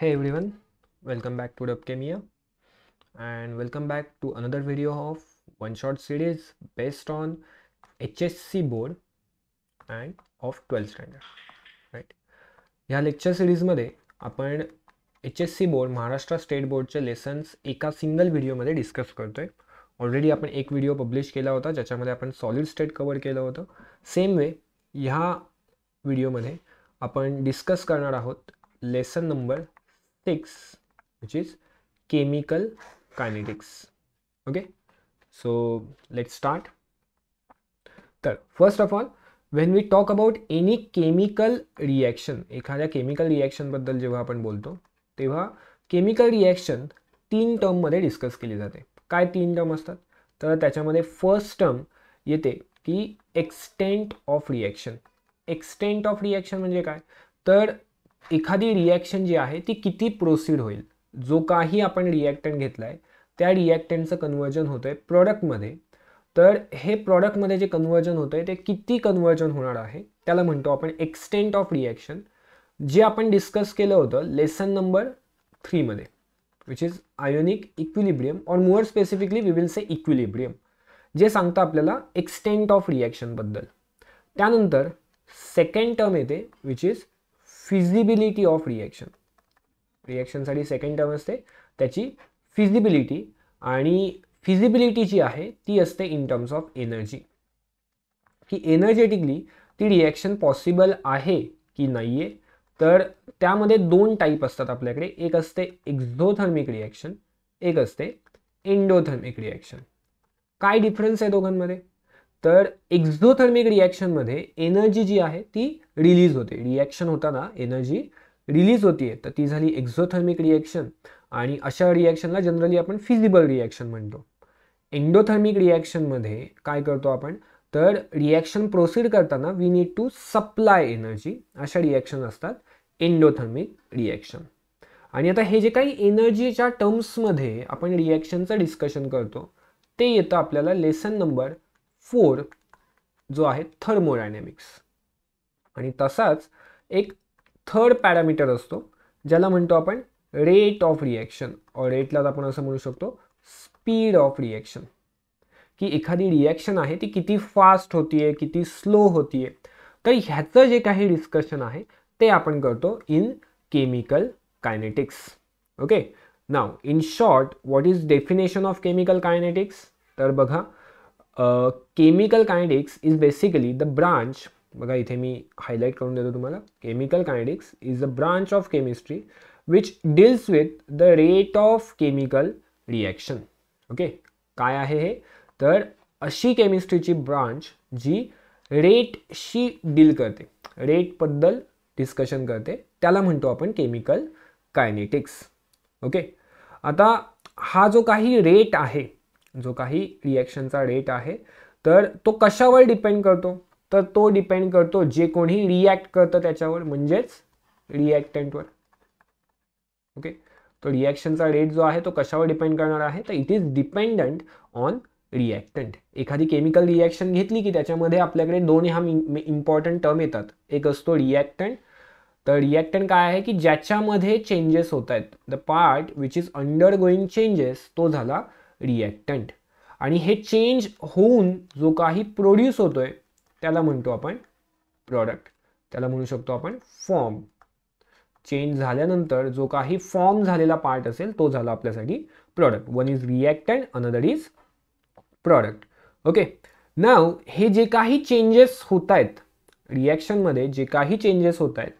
हे welcome Hey everyone, welcome back and welcome back to another video of one short series based on H S C board and of 12th standard right ह्या lecture सिरीजमध्ये आपण H S C board Maharashtra state बोर्डचे lessons एका single व्हिडिओमध्ये discuss करतो आहे already आपण एक व्हिडिओ पब्लिश केला होता ज्याच्यामध्ये आपण सॉलिड स्टेट कवर केलं होतं सेम वे ह्या व्हिडिओमध्ये आपण डिस्कस करणार आहोत lesson number six, which is chemical kinetics. Okay, so let's start. First of all, when we talk about any chemical reaction एखाद्या केमिकल रिॲक्शनबद्दल जेव्हा आपण बोलतो तेव्हा केमिकल रिॲक्शन तीन टर्ममध्ये डिस्कस केली जाते काय तीन टर्म असतात तर त्याच्यामध्ये फर्स्ट टर्म येते की extent of reaction extent of reaction म्हणजे काय तर एखादी रिॲक्शन जी आहे ती किती प्रोसीड होईल जो काही आपण रिॲक्टंट घेतला आहे त्या रिॲक्टनचं कन्वर्जन होतं आहे प्रॉडक्टमध्ये तर हे प्रॉडक्टमध्ये जे कन्वर्जन होतं आहे ते किती कन्वर्जन होणार आहे त्याला म्हणतो आपण एक्सटेंट ऑफ रिॲक्शन जे आपण डिस्कस केलं होतं लेसन नंबर थ्रीमध्ये which is ionic equilibrium or more specifically we will say equilibrium जे सांगतं आपल्याला एक्सटेंट ऑफ रिॲक्शनबद्दल त्यानंतर सेकंड टर्म येते which is feasibility of reaction रिॲक्शनसाठी सेकंड टर्म असते त्याची फिजिबिलिटी आणि फिजिबिलिटी जी आहे ती असते इन टर्म्स ऑफ एनर्जी की एनर्जेटिकली ती रिॲक्शन पॉसिबल आहे की नाही आहे तर त्यामध्ये दोन टाईप असतात आपल्याकडे एक असते एक्झोथर्मिक रिॲक्शन एक असते एंडोथर्मिक रिॲक्शन काय डिफरन्स आहे दोघांमध्ये तर एक्झोथर्मिक रिॲक्शनमध्ये एनर्जी जी आहे ती रिलीज होते रिॲक्शन होताना एनर्जी रिलीज आहे तर ती झाली एक्झोथर्मिक रिॲक्शन आणि अशा रिॲक्शनला जनरली आपण फिजिबल रिॲक्शन म्हणतो एंडोथर्मिक रिॲक्शनमध्ये काय करतो आपण तर रिॲक्शन प्रोसीड करताना we need to supply energy अशा रिॲक्शन असतात एंडोथर्मिक रिॲक्शन आणि आता हे जे काही एनर्जीच्या टर्म्समध्ये आपण रिॲक्शनचं डिस्कशन करतो ते येतं आपल्याला लेसन नंबर फोर जो आहे थर्मोडायनॅमिक्स आणि तसाच एक थर्ड पॅरामीटर असतो ज्याला म्हणतो आपण रेट ऑफ रिॲक्शन और रेटलाच आपण असं म्हणू शकतो स्पीड ऑफ रिॲक्शन की एखादी रिॲक्शन आहे ती किती फास्ट आहे किती स्लो आहे तर ह्याचं जे काही डिस्कशन आहे ते आपण करतो in chemical kinetics okay now in short what is definition of chemical kinetics तर बघा chemical kinetics is basically the branch बघा इथे मी हायलाईट करून देतो तुम्हाला chemical kinetics is the branch of chemistry which deals with the rate of chemical reaction okay काय आहे हे तर अशी केमिस्ट्रीची ब्रांच जी रेटशी डील करते रेटबद्दल डिस्कशन करते त्याला म्हणतो आपण केमिकल कायनेटिक्स ओके आता हा जो काही रेट आहे जो काही रिॲक्शनचा रेट आहे तर तो कशावर डिपेंड करतो तर तो डिपेंड करतो जे कोणी रिॲक्ट करतं त्याच्यावर म्हणजेच रिॲक्टंटवर ओके तो रिॲक्शनचा रेट जो आहे तो कशावर डिपेंड करणार आहे तर it is dependent on reactant एखादी केमिकल रिॲक्शन घेतली की त्याच्यामध्ये आपल्याकडे दोन ह्या इम्पॉर्टंट टर्म येतात एक असतो रिॲक्टंट तर रिॲक्टंट काय आहे की ज्याच्यामध्ये चेंजेस होत आहेत the part which is undergoing changes तो झाला रिॲक्टंट आणि हे चेंज होऊन जो काही प्रोड्यूस होतो आहे त्याला म्हणतो आपण प्रॉडक्ट त्याला म्हणू शकतो आपण फॉर्म चेंज झाल्यानंतर जो काही फॉर्म झालेला पार्ट असेल तो झाला आपल्यासाठी product one is reactant another is product okay now हे जे काही चेंजेस होत आहेत रिॲक्शनमध्ये जे काही चेंजेस होत आहेत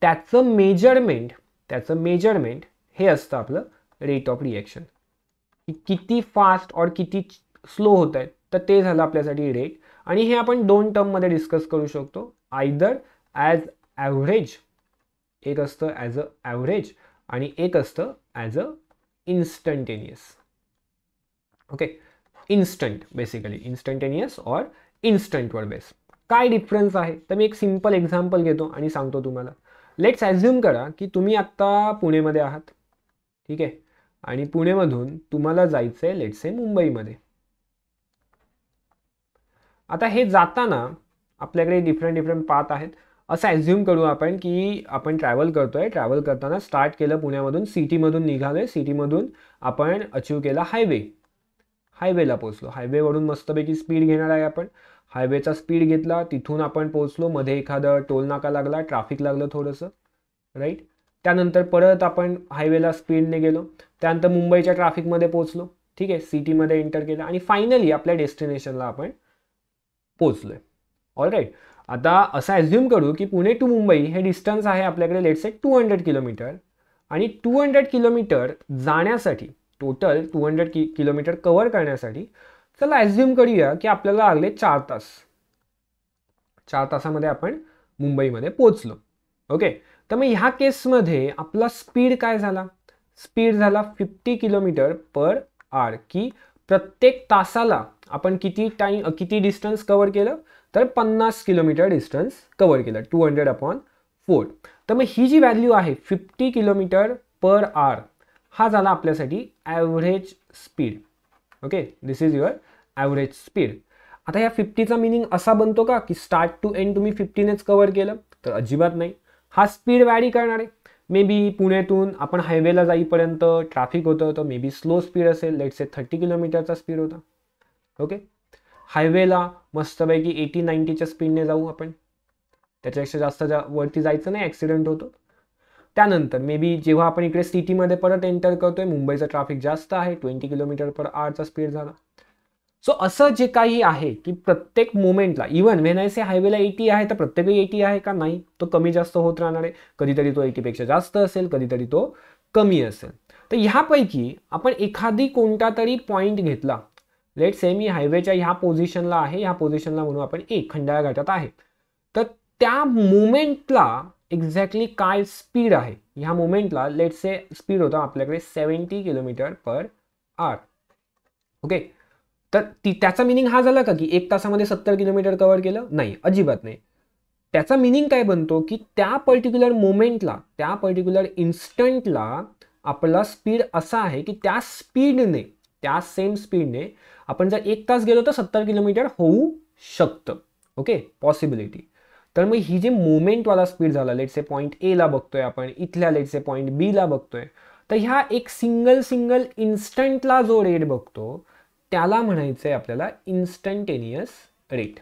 त्याचं मेजरमेंट त्याचं मेजरमेंट हे असतं आपलं रेट ऑफ रिॲक्शन की किती फास्ट और किती स्लो होत आहेत तर ते झालं आपल्यासाठी रेट आणि हे आपण दोन टर्ममध्ये डिस्कस करू शकतो आयदर ॲज ॲव्हरेज एक असतं ॲज अ ॲव्हरेज आणि एक असतं as a instantaneous okay instant basically instantaneous or इन्स्टंटवर बेस काय डिफरन्स आहे तर मी एक सिम्पल एक्झाम्पल घेतो आणि सांगतो तुम्हाला लेट्स ॲझ्युम करा की तुम्ही आत्ता पुणेमध्ये आहात ठीक आहे आणि पुणेमधून तुम्हाला जायचं आहे से मुंबईमध्ये आता हे जाताना आपल्याकडे डिफरंट डिफरंट पाथ आहेत असं ॲझ्युम करू आपण की आपण ट्रॅव्हल करतो आहे ट्रॅव्हल करताना स्टार्ट केलं पुण्यामधून सिटीमधून निघालो आहे सिटीमधून आपण अचीव केला हायवे हायवेला पोचलो हायवेवरून मस्तपैकी स्पीड घेणार आहे आपण हायवेचा स्पीड घेतला तिथून आपण पोचलो मध्ये एखादं टोल नाका लागला ट्राफिक लागलं थोडंसं राईट त्यानंतर परत आपण हायवेला स्पीडने गेलो त्यानंतर मुंबईच्या ट्रॅफिकमध्ये पोचलो ठीक आहे सिटीमध्ये एंटर केलं आणि फायनली आपल्या डेस्टिनेशनला आपण पोचलो आहे राईट आता असं ॲझ्युम करू की पुणे टू मुंबई हे डिस्टन्स आहे आपल्याकडे let say two hundred kilometre आणि टू हंड्रेड किलोमीटर जाण्यासाठी टोटल टू हंड्रेड कि किलोमीटर कवर करण्यासाठी चला ॲझ्युम करूया की आपल्याला लागले चार तास चार तासामध्ये आपण मुंबईमध्ये पोचलो ओके तर मग ह्या केसमध्ये आपला स्पीड काय झाला स्पीड झाला फिफ्टी किलोमीटर पर आर की प्रत्येक तासाला आपण किती टाईम किती डिस्टन्स कवर केलं तर पन्नास किलोमीटर डिस्टन्स कवर केलं टू हंड्रेड अपॉन फोर तर मग ही जी व्हॅल्यू आहे फिफ्टी किलोमीटर पर आर हा झाला आपल्यासाठी average speed okay this is your average speed आता या फिफ्टीचा मिनिंग असा बनतो का की स्टार्ट टू एंड तुम्ही फिफ्टीनेच कवर केलं तर अजिबात नाही हा स्पीड वॅरी करणार आहे मे बी पुण्यातून आपण हायवेला जाईपर्यंत ट्रॅफिक होतं तर मे बी स्लो स्पीड असेल लेट्स से थर्टी किलोमीटरचा स्पीड होता ओके हायवेला मस्तपैकी एटी नाईन्टीच्या स्पीडने जाऊ आपण त्याच्यापेक्षा जास्त जा वरती जायचं नाही ॲक्सिडेंट होतो त्यानंतर मे बी जेव्हा आपण इकडे सिटीमध्ये परत एंटर करतोय मुंबईचं ट्रॅफिक जास्त आहे ट्वेंटी किलोमीटर पर आवरचा स्पीड झाला सो असं जे काही आहे की प्रत्येक मोमेंटला इव्हन व्हेन आय से हायवेला एटी आहे तर प्रत्येक एटी आहे का नाही तो कमी जास्त होत राहणार आहे कधीतरी तो एटीपेक्षा जास्त असेल कधीतरी तो कमी असेल तर ह्यापैकी आपण एखादी कोणता तरी पॉईंट घेतला लेट से मी हायवेच्या ह्या पोझिशनला आहे ह्या पोझिशनला म्हणून आपण एक खंडाळ्या घाटात आहे तर त्या मुमेंटला एक्झॅक्टली काय स्पीड आहे ह्या मुमेंटला लेट से स्पीड होता आपल्याकडे seventy kilometre per hour okay तर ती त्याचा मिनिंग हा झाला का की एक तासामध्ये सत्तर किलोमीटर कव्हर केलं नाही अजिबात नाही त्याचा मिनिंग काय बनतो की त्या पर्टिक्युलर मोमेंटला त्या पर्टिक्युलर इन्स्टंटला आपला स्पीड असा आहे की त्या स्पीडने त्या सेम स्पीडने आपण जर एक तास गेलो तर सत्तर किलोमीटर होऊ शकतं ओके पॉसिबिलिटी तर मग ही जे मोमेंटवाला स्पीड झाला से पॉईंट एला बघतोय आपण इथल्या लेटसे पॉईंट बीला बघतोय तर ह्या एक सिंगल सिंगल इन्स्टंटला जो रेट बघतो त्याला म्हणायचं आहे आपल्याला इन्स्टंटेनियस रेट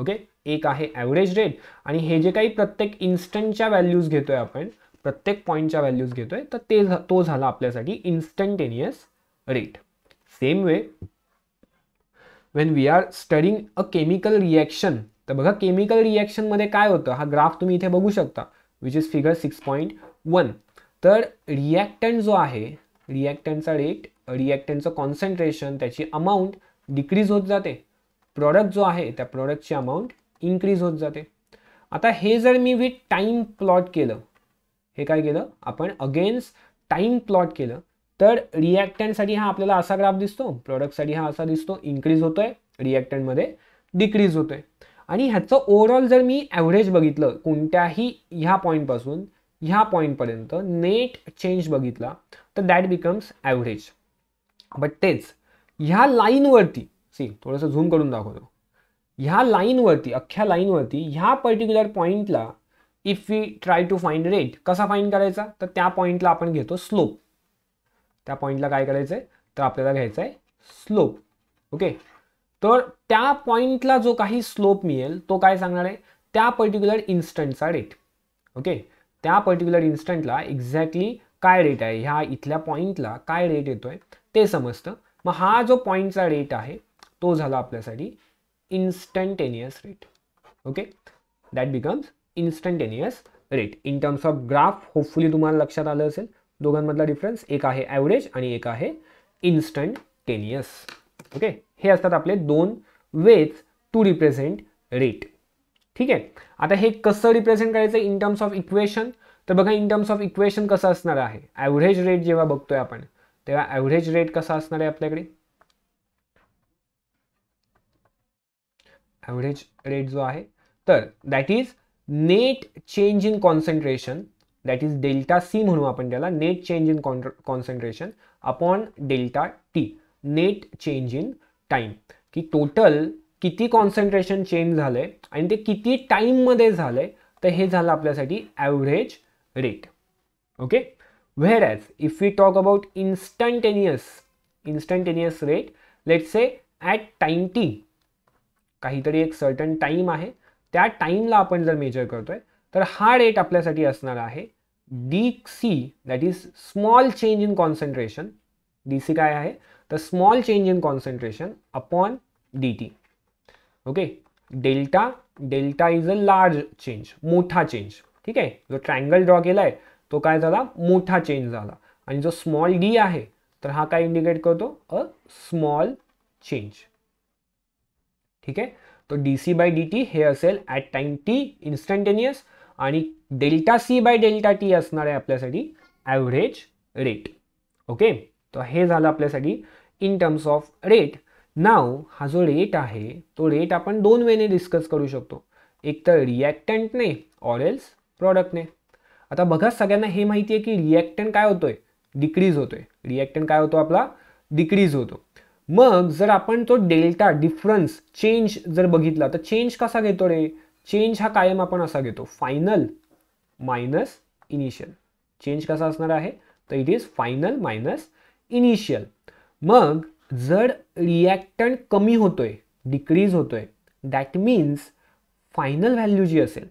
ओके एक आहे ॲव्हरेज रेट आणि हे जे काही प्रत्येक इन्स्टंटच्या व्हॅल्यूज घेतो आहे आपण प्रत्येक पॉईंटच्या व्हॅल्यूज घेतो आहे तर ते तो झाला आपल्यासाठी instantaneous rate same way when we are studying a chemical reaction तर बघा केमिकल रिॲक्शनमध्ये काय होतं हा ग्राफ तुम्ही इथे बघू शकता which is figure six point one तर रिॲक्टंट जो आहे रिॲक्टनचा रेट रिॲक्टनचं कॉन्सन्ट्रेशन त्याची अमाऊंट डिक्रीज होत जाते प्रॉडक्ट जो आहे त्या प्रॉडक्टची अमाऊंट इन्क्रीज होत जाते आता हे जर मी विथ टाईम प्लॉट केलं हे काय केलं आपण अगेन्स्ट टाईम प्लॉट केलं तर रिॲक्टनसाठी हा आपल्याला असा ग्राफ दिसतो प्रॉडक्टसाठी हा असा दिसतो इन्क्रीज होतोय रिॲक्टनमध्ये डिक्रीज होतोय आणि ह्याचं ओव्हरऑल जर मी ॲव्हरेज बघितलं कोणत्याही ह्या पासून ह्या पॉईंटपर्यंत नेट चेंज बघितला तर दॅट बिकम्स ॲव्हरेज बट तेच ह्या लाईनवरती सी थोडंसं झूम करून दाखवतो ह्या लाईनवरती अख्ख्या लाईनवरती ह्या पर्टिक्युलर पॉईंटला if we try to find rate कसा फाईंड करायचा तर त्या पॉईंटला आपण घेतो स्लोप त्या पॉईंटला काय करायचं आहे तर आपल्याला घ्यायचं आहे स्लोप ओके तर त्या पॉईंटला जो काही स्लोप मिळेल तो काय सांगणार आहे त्या पर्टिक्युलर इन्स्टंटचा रेट ओके त्या पर्टिक्युलर इन्स्टंटला एक्झॅक्टली काय रेट आहे ह्या इथल्या पॉईंटला काय रेट येतो आहे ते समजतं मग हा जो पॉईंटचा रेट आहे तो झाला आपल्यासाठी instantaneous rate okay that becomes instantaneous rate in terms of graph hopefully तुम्हाला लक्षात आलं असेल दोघांमधला डिफरन्स एक आहे ॲव्हरेज आणि एक आहे इन्स्टंटेनियस ओके हे असतात आपले दोन वेज टू रिप्रेझेंट रेट ठीक आहे आता हे कसं रिप्रेझेंट करायचं इन टर्म्स ऑफ इक्वेशन तर बघा इन टर्म्स ऑफ इक्वेशन कसं असणार आहे ॲव्हरेज रेट जेव्हा बघतोय आपण तेव्हा ॲव्हरेज रेट कसा असणार आहे आपल्याकडे ॲव्हरेज रेट जो आहे तर that is net change in concentration that is delta C म्हणू आपण त्याला नेट चेंज इन कॉन्ट्र concentration upon delta T net change in time की टोटल किती कॉन्सन्ट्रेशन चेंज झालं आहे आणि ते किती टाईममध्ये झालं आहे तर हे झालं आपल्यासाठी average rate okay whereas if we talk about instantaneous instantaneous rate let say at time T काहीतरी एक सर्टन टाईम आहे त्या टाईमला आपण जर मेजर करतो आहे तर हा रेट आपल्यासाठी असणार आहे D C that is small change in concentration D C काय आहे तर small change in concentration upon D T okay delta delta is a large change मोठा चेंज ठीक आहे जो ट्रायंगल ड्रॉ केला आहे तो काय झाला मोठा चेंज झाला आणि जो स्मॉल डी आहे तर हा काय इंडिकेट करतो अ स्मॉल चेंज ठीक आहे तो D C by D T हे असेल ॲट टाइम टी इन्स्टंटेनियस आणि delta C by delta T असणार आहे आपल्यासाठी ॲव्हरेज रेट ओके तर हे झालं आपल्यासाठी in terms of rate now हा जो रेट आहे तो रेट आपण दोन वेने डिस्कस करू शकतो एक तर रिॲक्टंटने ऑर एल्स प्रॉडक्टने आता बघा सगळ्यांना हे माहिती आहे की रिॲक्टंट काय होतोय डिक्रीज होतोय रिॲक्टंट काय होतो आपला डिक्रीज होतो मग जर आपण तो डेल्टा डिफरन्स चेंज जर बघितला तर चेंज कसा घेतो रे चेंज हा कायम आपण असा घेतो फायनल मायनस इनिशियल चेंज कसा असणार आहे तर it is final minus initial मग जर रिॲक्टंट कमी होतोय डिक्रीज होतोय दॅट मीन्स फायनल व्हॅल्यू जी असेल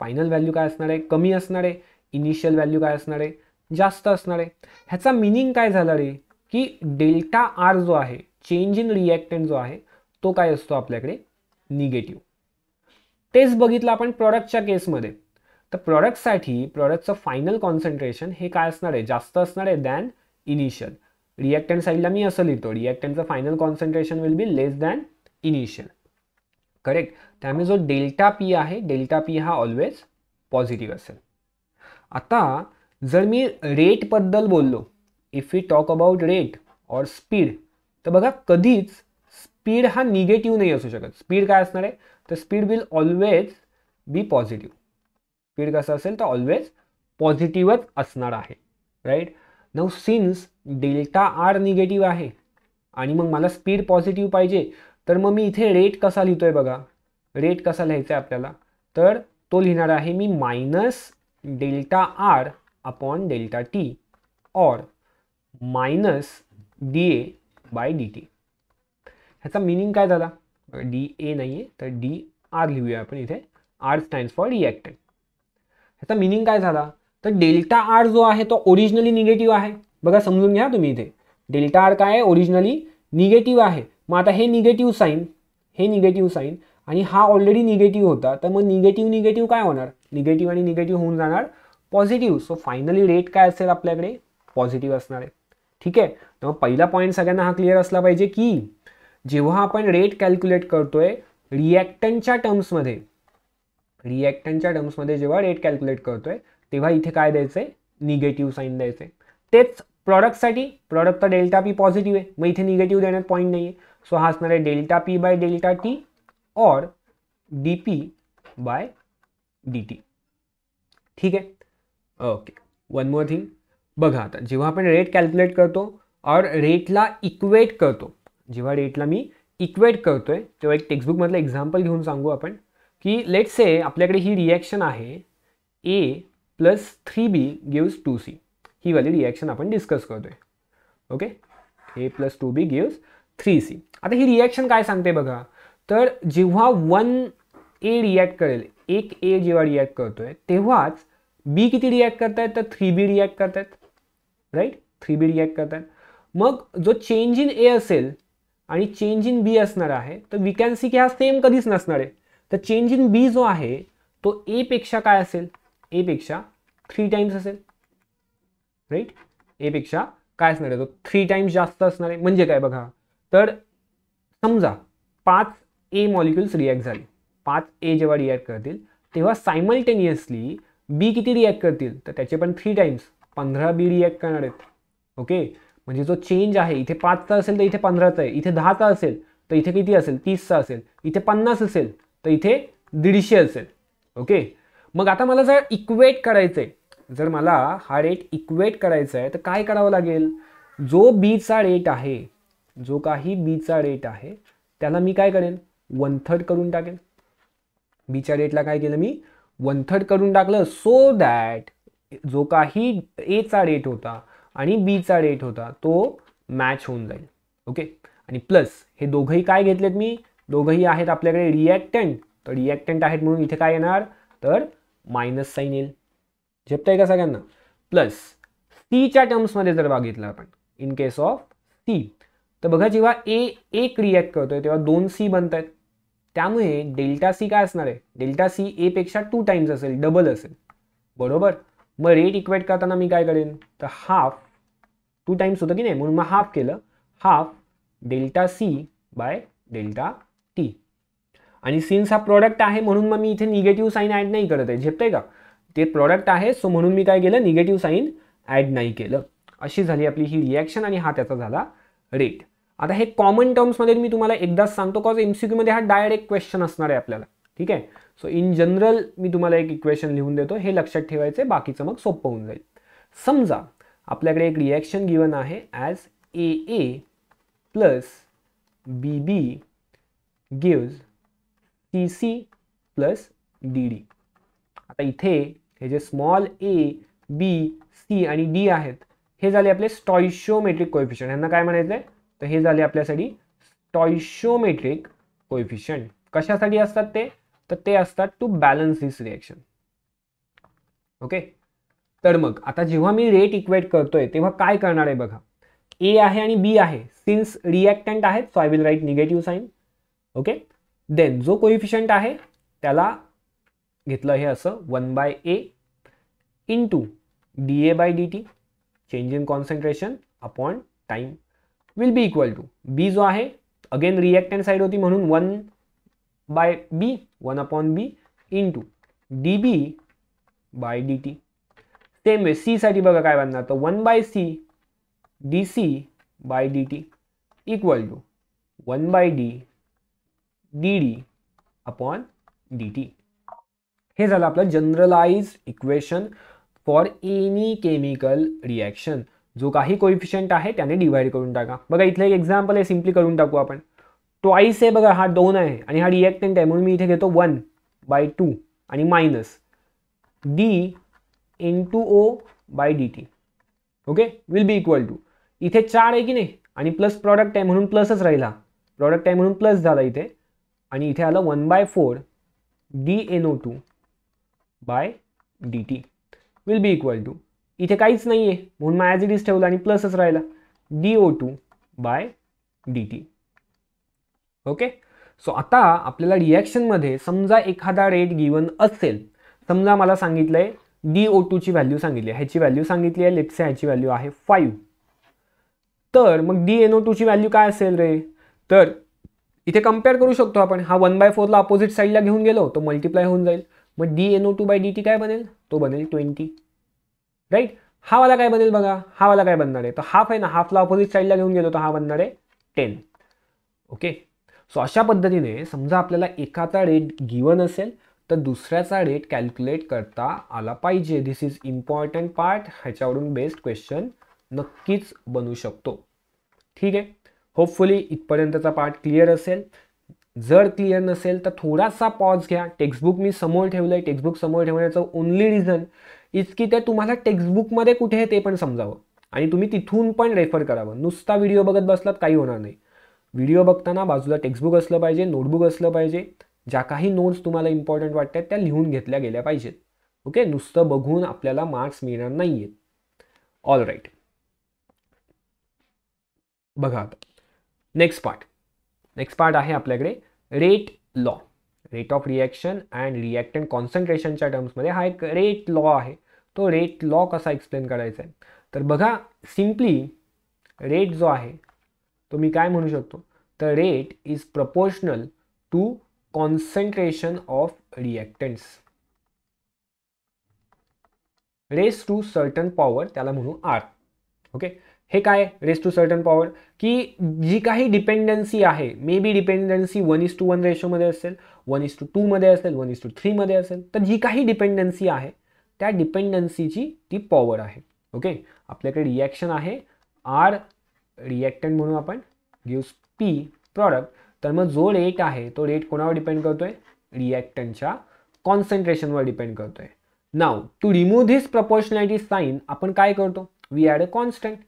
फायनल व्हॅल्यू काय असणार आहे कमी असणार आहे इनिशियल व्हॅल्यू काय असणार आहे जास्त असणार आहे ह्याचा मिनिंग काय झाला रे की डेल्टा आर जो आहे चेंज इन रिॲक्टंट जो आहे तो काय असतो आपल्याकडे निगेटिव्ह तेच बघितलं आपण प्रॉडक्टच्या केसमध्ये तर प्रॉडक्टसाठी प्रॉडक्टचं फायनल कॉन्सन्ट्रेशन हे काय असणार आहे जास्त असणार आहे दॅन इनिशियल रिॲक्टंट साईडला मी असं लिहितो रिॲक्टंटचं final concentration will be less than initial correct त्यामुळे जो डेल्टा पी आहे डेल्टा पी हा ऑलवेज पॉझिटिव्ह असेल आता जर मी रेटबद्दल बोललो if you talk about rate or speed तर बघा कधीच स्पीड हा निगेटिव्ह नाही असू शकत स्पीड काय असणार आहे तर speed will always be positive speed कसं असेल तर ऑलवेज पॉझिटिव्हच असणार आहे राईट नऊ सिन्स डेल्टा आर निगेटिव्ह आहे आणि मग मला स्पीड पॉझिटिव्ह पाहिजे तर मग मी इथे रेट कसा लिहितोय बघा रेट कसा लिहायचा आहे आपल्याला तर तो लिहिणार आहे मी minus delta R upon delta T or minus D A by D T ह्याचा मिनिंग काय झाला डी ए नाही आहे तर डी आर लिहूया आपण इथे आर स्टँड्स फॉर रिॲक्टेड ह्याचा मिनिंग काय झाला तर डेल्टा आर जो आहे तो ओरिजिनली निगेटिव्ह आहे बघा समजून घ्या तुम्ही इथे डेल्टा आर काय आहे ओरिजिनली निगेटिव्ह आहे मग आता हे निगेटिव्ह साईन हे निगेटिव्ह साईन आणि हा ऑलरेडी निगेटिव्ह होता तर मग निगेटिव्ह निगेटिव्ह काय होणार निगेटिव्ह आणि निगेटिव्ह होऊन जाणार पॉझिटिव्ह सो फायनली रेट काय असेल आपल्याकडे पॉझिटिव्ह असणार आहे ठीक आहे तर पहिला पॉईंट सगळ्यांना हा क्लिअर असला पाहिजे की जेव्हा आपण रेट कॅल्क्युलेट करतोय रिॲक्टनच्या टर्म्समध्ये रिॲक्टनच्या टर्म्समध्ये जेव्हा रेट कॅल्क्युलेट करतोय इधे का निगेटिव साइन आहे प्रोडक्ट सा प्रोडक्ट तो डेल्टा पी पॉजिटिव है मैं इधे निगेटिव देना पॉइंट नहीं है सो हाँ delta P by delta T और डीपी बाय डी टी ठीक है ओके वन मोर थिंग बता जेवन रेट कैलक्युलेट करो और रेटला इक्वेट करतो जेव्हा रेटला मी इक्वेट करते तो एक एक मतलब एक्जाम्पल घेन संगू अपन कि लेट्स से अपने ही रिएक्शन है A plus three B gives two C ही वाली रिॲक्शन आपण डिस्कस करतोय okay A plus two B gives three C आता ही रिॲक्शन काय सांगते बघा तर जेव्हा वन ए रिॲक्ट करेल एक ए जेव्हा रिॲक्ट करतोय तेव्हाच बी किती रिॲक्ट करतायत तर थ्री बी रिॲक्ट करतायत राईट थ्री बी रिॲक्ट करतायत मग जो चेंज इन ए असेल आणि चेंज इन बी असणार आहे तर सी की हा सेम कधीच नसणार आहे तर चेंज इन बी जो आहे तो एपेक्षा काय असेल एपेक्षा थ्री टाइम्स असेल राईट एपेक्षा काय असणार आहे तो थ्री टाइम्स जास्त असणार आहे म्हणजे काय बघा तर समजा पाच ए मॉलिक्युल्स रिॲक्ट झाले पाच ए जेव्हा रिॲक्ट करतील तेव्हा सायमल्टेनियसली बी किती रिॲक्ट करतील तर त्याचे पण थ्री टाइम्स पंधरा बी रिॲक्ट करणार आहेत ओके म्हणजे जो चेंज आहे इथे पाचचा असेल तर इथे पंधराचा आहे इथे दहाचा असेल तर इथे किती असेल तीसचा असेल इथे पन्नास असेल तर इथे दीडशे असेल ओके मग आता मला जर इक्वेट करायचं आहे जर मला हा रेट इक्वेट करायचा आहे तर काय करावं लागेल जो बीचा रेट आहे जो काही बीचा रेट आहे त्याला मी काय करेन वन थर्ड करून टाकेन बीच्या रेटला काय केलं मी वन थर्ड करून टाकलं सो दॅट जो काही एचा रेट होता आणि बीचा रेट होता तो मॅच होऊन जाईल ओके आणि प्लस हे दोघंही काय घेतलेत मी दोघंही आहेत आपल्याकडे रिॲक्टंट तर रिॲक्टंट आहेत म्हणून इथे काय येणार तर मायनस साईन येईल झेपताय का सगळ्यांना प्लस सीच्या टर्म्समध्ये जर बघितलं आपण इन केस ऑफ सी तर बघा जेव्हा ए एक रिॲक्ट करतोय तेव्हा दोन सी बनत आहेत त्यामुळे डेल्टा सी काय असणार आहे डेल्टा सी एपेक्षा टू टाइम्स असेल डबल असेल बरोबर मग रेट इक्वेट करताना मी काय करेन तर हाफ टू टाइम्स होतं की नाही म्हणून मग हाफ केलं half delta C by delta T आणि सिन्स हा प्रॉडक्ट आहे म्हणून मग मी इथे निगेटिव्ह साईन ॲड नाही करत आहे झेपते का ते प्रॉडक्ट आहे सो म्हणून मी काय केलं निगेटिव्ह साईन ॲड नाही केलं अशी झाली आपली ही रिॲक्शन आणि हा त्याचा झाला रेट आता हे कॉमन टर्म्समध्ये मी तुम्हाला एकदाच सांगतो कॉज एम सी हा डायरेक्ट क्वेश्चन असणार आहे आपल्याला ठीक आहे सो इन जनरल मी तुम्हाला एक इक्वेशन लिहून देतो हे लक्षात ठेवायचं आहे बाकीचं मग सोपं होऊन जाईल समजा आपल्याकडे एक रिॲक्शन गिवन आहे as A A plus B B gives C C plus D D आता इथे हे जे स्मॉल ए बी सी आणि डी आहेत हे झाले आपले स्टॉइशोमेट्रिक कोएफिशियंट यांना काय म्हणायचंय तर हे झाले आपल्यासाठी स्टॉइशोमेट्रिक कोएफिशियंट कशासाठी असतात ते तर ते असतात to balance this reaction okay तर मग आता जेव्हा मी रेट इक्वेट करतोय तेव्हा काय करणार आहे बघा ए आहे आणि बी आहे सिन्स रिएक्टंट आहेत so I will write negative sign okay then जो कोइफिशंट आहे त्याला घेतलं हे असं one by A into D A by D T change in concentration upon time will be equal to B जो आहे again reactant side होती म्हणून one by B one upon B into D B by D T same way सीसाठी बघा काय बनणार तर one by C D C by D T equal to one by D D upon upon D T हे झालं आपलं generalize equation for any chemical reaction जो काही कोइफिशियंट आहे त्याने डिवाइड करून टाका बघा इथलं एक एक्झाम्पल आहे सिम्पली करून टाकू आपण ट्वाइस आहे बघा हा दोन आहे आणि हा रिॲक्टंट आहे म्हणून मी इथे घेतो वन बाय टू आणि minus D into O by D T okay will be equal to इथे चार आहे की नाही आणि प्लस प्रॉडक्ट आहे म्हणून प्लसच राहिला प्रॉडक्ट आहे म्हणून प्लस झाला इथे आणि इथे आलं one by four D N O two by D T will be equal to इथे काहीच नाही आहे म्हणून मग ॲज इट इज ठेवलं आणि प्लसच राहिला D O two by D T okay so आता आपल्याला रिॲक्शनमध्ये समजा एखादा रेट गिवन असेल समजा मला सांगितलं आहे डी ओ टूची व्हॅल्यू सांगितली आहे ह्याची व्हॅल्यू सांगितली आहे लेप्से ह्याची व्हॅल्यू आहे फाईव्ह तर मग डी एन ओ टूची व्हॅल्यू काय असेल रे तर इथे कम्पेअर करू शकतो आपण हा वन बाय फोरला अपोजिट साईडला घेऊन गेलो तो मल्टिप्लाय होऊन जाईल मग D N two by D T काय बनेल तो बनेल ट्वेंटी राईट हा वाला काय बनेल बघा हा वाला काय बनणार आहे तर हाफ आहे ना हाफला अपोजिट साईडला घेऊन गेलो तर हा बनणार आहे टेन ओके सो अशा पद्धतीने समजा आपल्याला एकाचा रेट गिवन असेल तर दुसऱ्याचा रेट कॅल्क्युलेट करता आला पाहिजे दिस इज इम्पॉर्टंट पार्ट ह्याच्यावरून बेस्ट क्वेश्चन नक्कीच बनू शकतो ठीक आहे होपफुली इथपर्यंतचा पार्ट क्लिअर असेल जर क्लिअर नसेल तर थोडासा पॉज घ्या टेक्स्टबुक मी समोर ठेवलं आहे टेक्स्टबुक समोर ठेवण्याचं ओनली रिझन इज की ते तुम्हाला टेक्स्टबुकमध्ये कुठे आहे ते पण समजावं आणि तुम्ही तिथून पण रेफर करावं नुसता व्हिडिओ बघत बसलात काही होणार नाही व्हिडिओ बघताना बाजूला टेक्स्टबुक असलं पाहिजे नोटबुक असलं पाहिजे ज्या काही नोट्स तुम्हाला इम्पॉर्टंट वाटतात त्या लिहून घेतल्या गेल्या पाहिजेत ओके नुसतं बघून आपल्याला मार्क्स मिळणार नाही आहेत ऑल राईट बघा आता नेक्स्ट पार्ट नेक्स्ट पार्ट आहे आपल्याकडे rate law rate of reaction and reactant कॉन्सन्ट्रेशनच्या टर्म्समध्ये हा एक रेट लॉ आहे तो रेट लॉ कसा एक्सप्लेन करायचा आहे तर बघा सिम्पली रेट जो आहे तो मी काय म्हणू शकतो तर rate is proportional to concentration of reactants raise to certain power त्याला म्हणू आर ओके हे काय रेस टू सर्टन पॉवर की जी काही डिपेंडन्सी आहे may be dependency one is to one रेशोमध्ये असेल वन इज टू टूमध्ये असेल वन इज टू थ्रीमध्ये असेल तर जी काही डिपेंडन्सी आहे त्या डिपेंडन्सीची ती पॉवर आहे ओके आपल्याकडे रिॲक्शन आहे आर रिॲक्टन म्हणून आपण गिव्स पी प्रॉडक्ट तर मग जो रेट आहे तो रेट कोणावर डिपेंड करतो आहे रिॲक्टंटच्या कॉन्सन्ट्रेशनवर डिपेंड करतो आहे now to remove this proportionality sign आपण काय करतो वी ॲड अ कॉन्स्टंट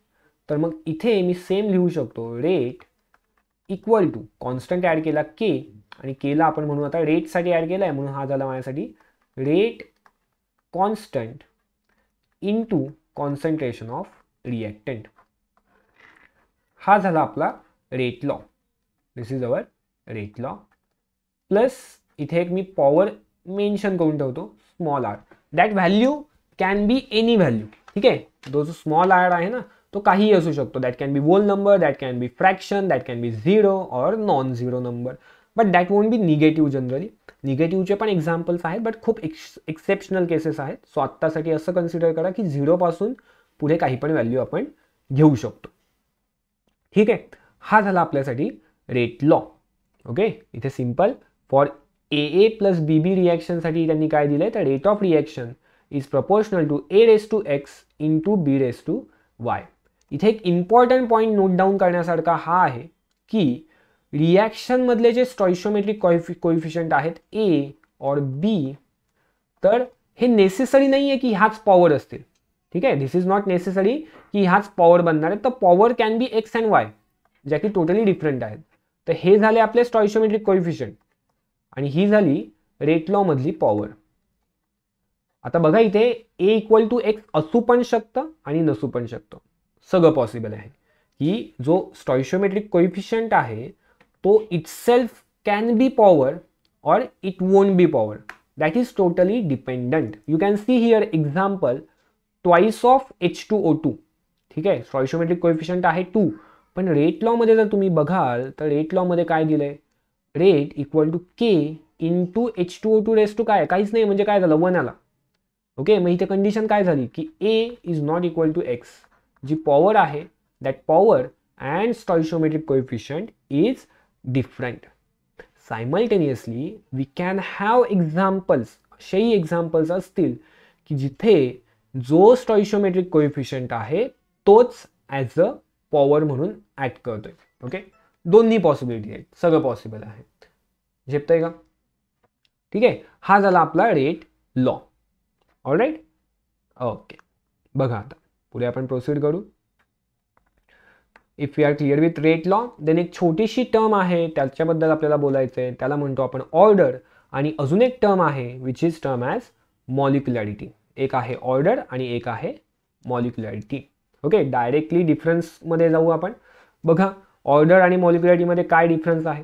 तर मग इथे मी सेम लिहू शकतो rate equal to constant add केला के आणि केला आपण म्हणून आता रेटसाठी ॲड केला आहे म्हणून हा झाला माझ्यासाठी rate constant into concentration of reactant हा झाला आपला rate law this is our rate law plus इथे एक मी पॉवर मेन्शन करून ठेवतो small r that value can be any value ठीक आहे जो जो स्मॉल आर आहे ना तो काहीही असू शकतो that can be whole number that can be fraction that can be zero or non zero number but that won't be negative generally निगेटिव्हचे पण एक्झाम्पल्स आहेत बट खूप एक्स एक्सेप्शनल केसेस आहेत सो आत्तासाठी असं कन्सिडर करा की झिरोपासून पुढे काही पण व्हॅल्यू आपण घेऊ शकतो ठीक आहे हा झाला आपल्यासाठी रेट लॉ ओके इथे simple for a A plus B b रिॲक्शनसाठी त्यांनी काय दिलं आहे तर rate of reaction is proportional to A raise to x into b raise to y इथे एक इम्पॉर्टंट पॉईंट नोट डाऊन करण्यासारखा हा आहे की रिॲक्शनमधले जे स्टॉइशोमेट्रिक कॉइफि कोइफिशंट आहेत ए और बी तर हे नेसेसरी नाही आहे की ह्याच पॉवर असतील ठीक आहे धिस इज नॉट नेसेसरी की ह्याच पॉवर बनणार आहेत तर power can be x and y ज्या की टोटली डिफरंट आहेत तर हे झाले आपले स्टॉइशोमेट्रिक कोइफिशियंट आणि ही झाली रेट मधली पॉवर आता बघा इथे ए इक्वल टू एक्स असू पण शकतं आणि नसू पण शकतं सगळं पॉसिबल आहे की जो स्टॉइशोमेट्रिक कोइफिशियंट आहे तो self can be power or it be power that is totally dependent you can see here example twice of H two O two ठीक आहे स्टॉइशोमेट्रिक कोइफिशियंट आहे टू पण रेट लॉ जर तुम्ही बघाल तर रेट लॉ काय दिलं आहे rate equal to K into H two O two raise to काय काहीच नाही म्हणजे काय झालं वन आला ओके मग इथे कंडिशन काय झाली की a is not equal to x जी पॉवर आहे that power and stoichiometric coefficient is different simultaneously we can have examples असेही एक्झाम्पल्स असतील की जिथे जो स्टॉइशोमेट्रिक कोइफिशंट आहे तोच ॲज अ पॉवर म्हणून ॲड करतोय ओके दोन्ही पॉसिबिलिटी आहेत सगळं पॉसिबल आहे झेपतंय का ठीक आहे हा झाला आपला रेट लॉ राईट ओके बघा आता पुढे आपण प्रोसीड करू if you are clear with rate law then एक छोटीशी टर्म आहे त्याच्याबद्दल आपल्याला बोलायचं आहे त्याला म्हणतो आपण ऑर्डर आणि अजून एक टर्म आहे which is term as molecularity एक आहे ऑर्डर आणि एक आहे मॉलिक्युलॅरिटी ओके डायरेक्टली डिफरन्समध्ये जाऊ आपण बघा ऑर्डर आणि मॉलिक्युलॅरिटीमध्ये काय डिफरन्स आहे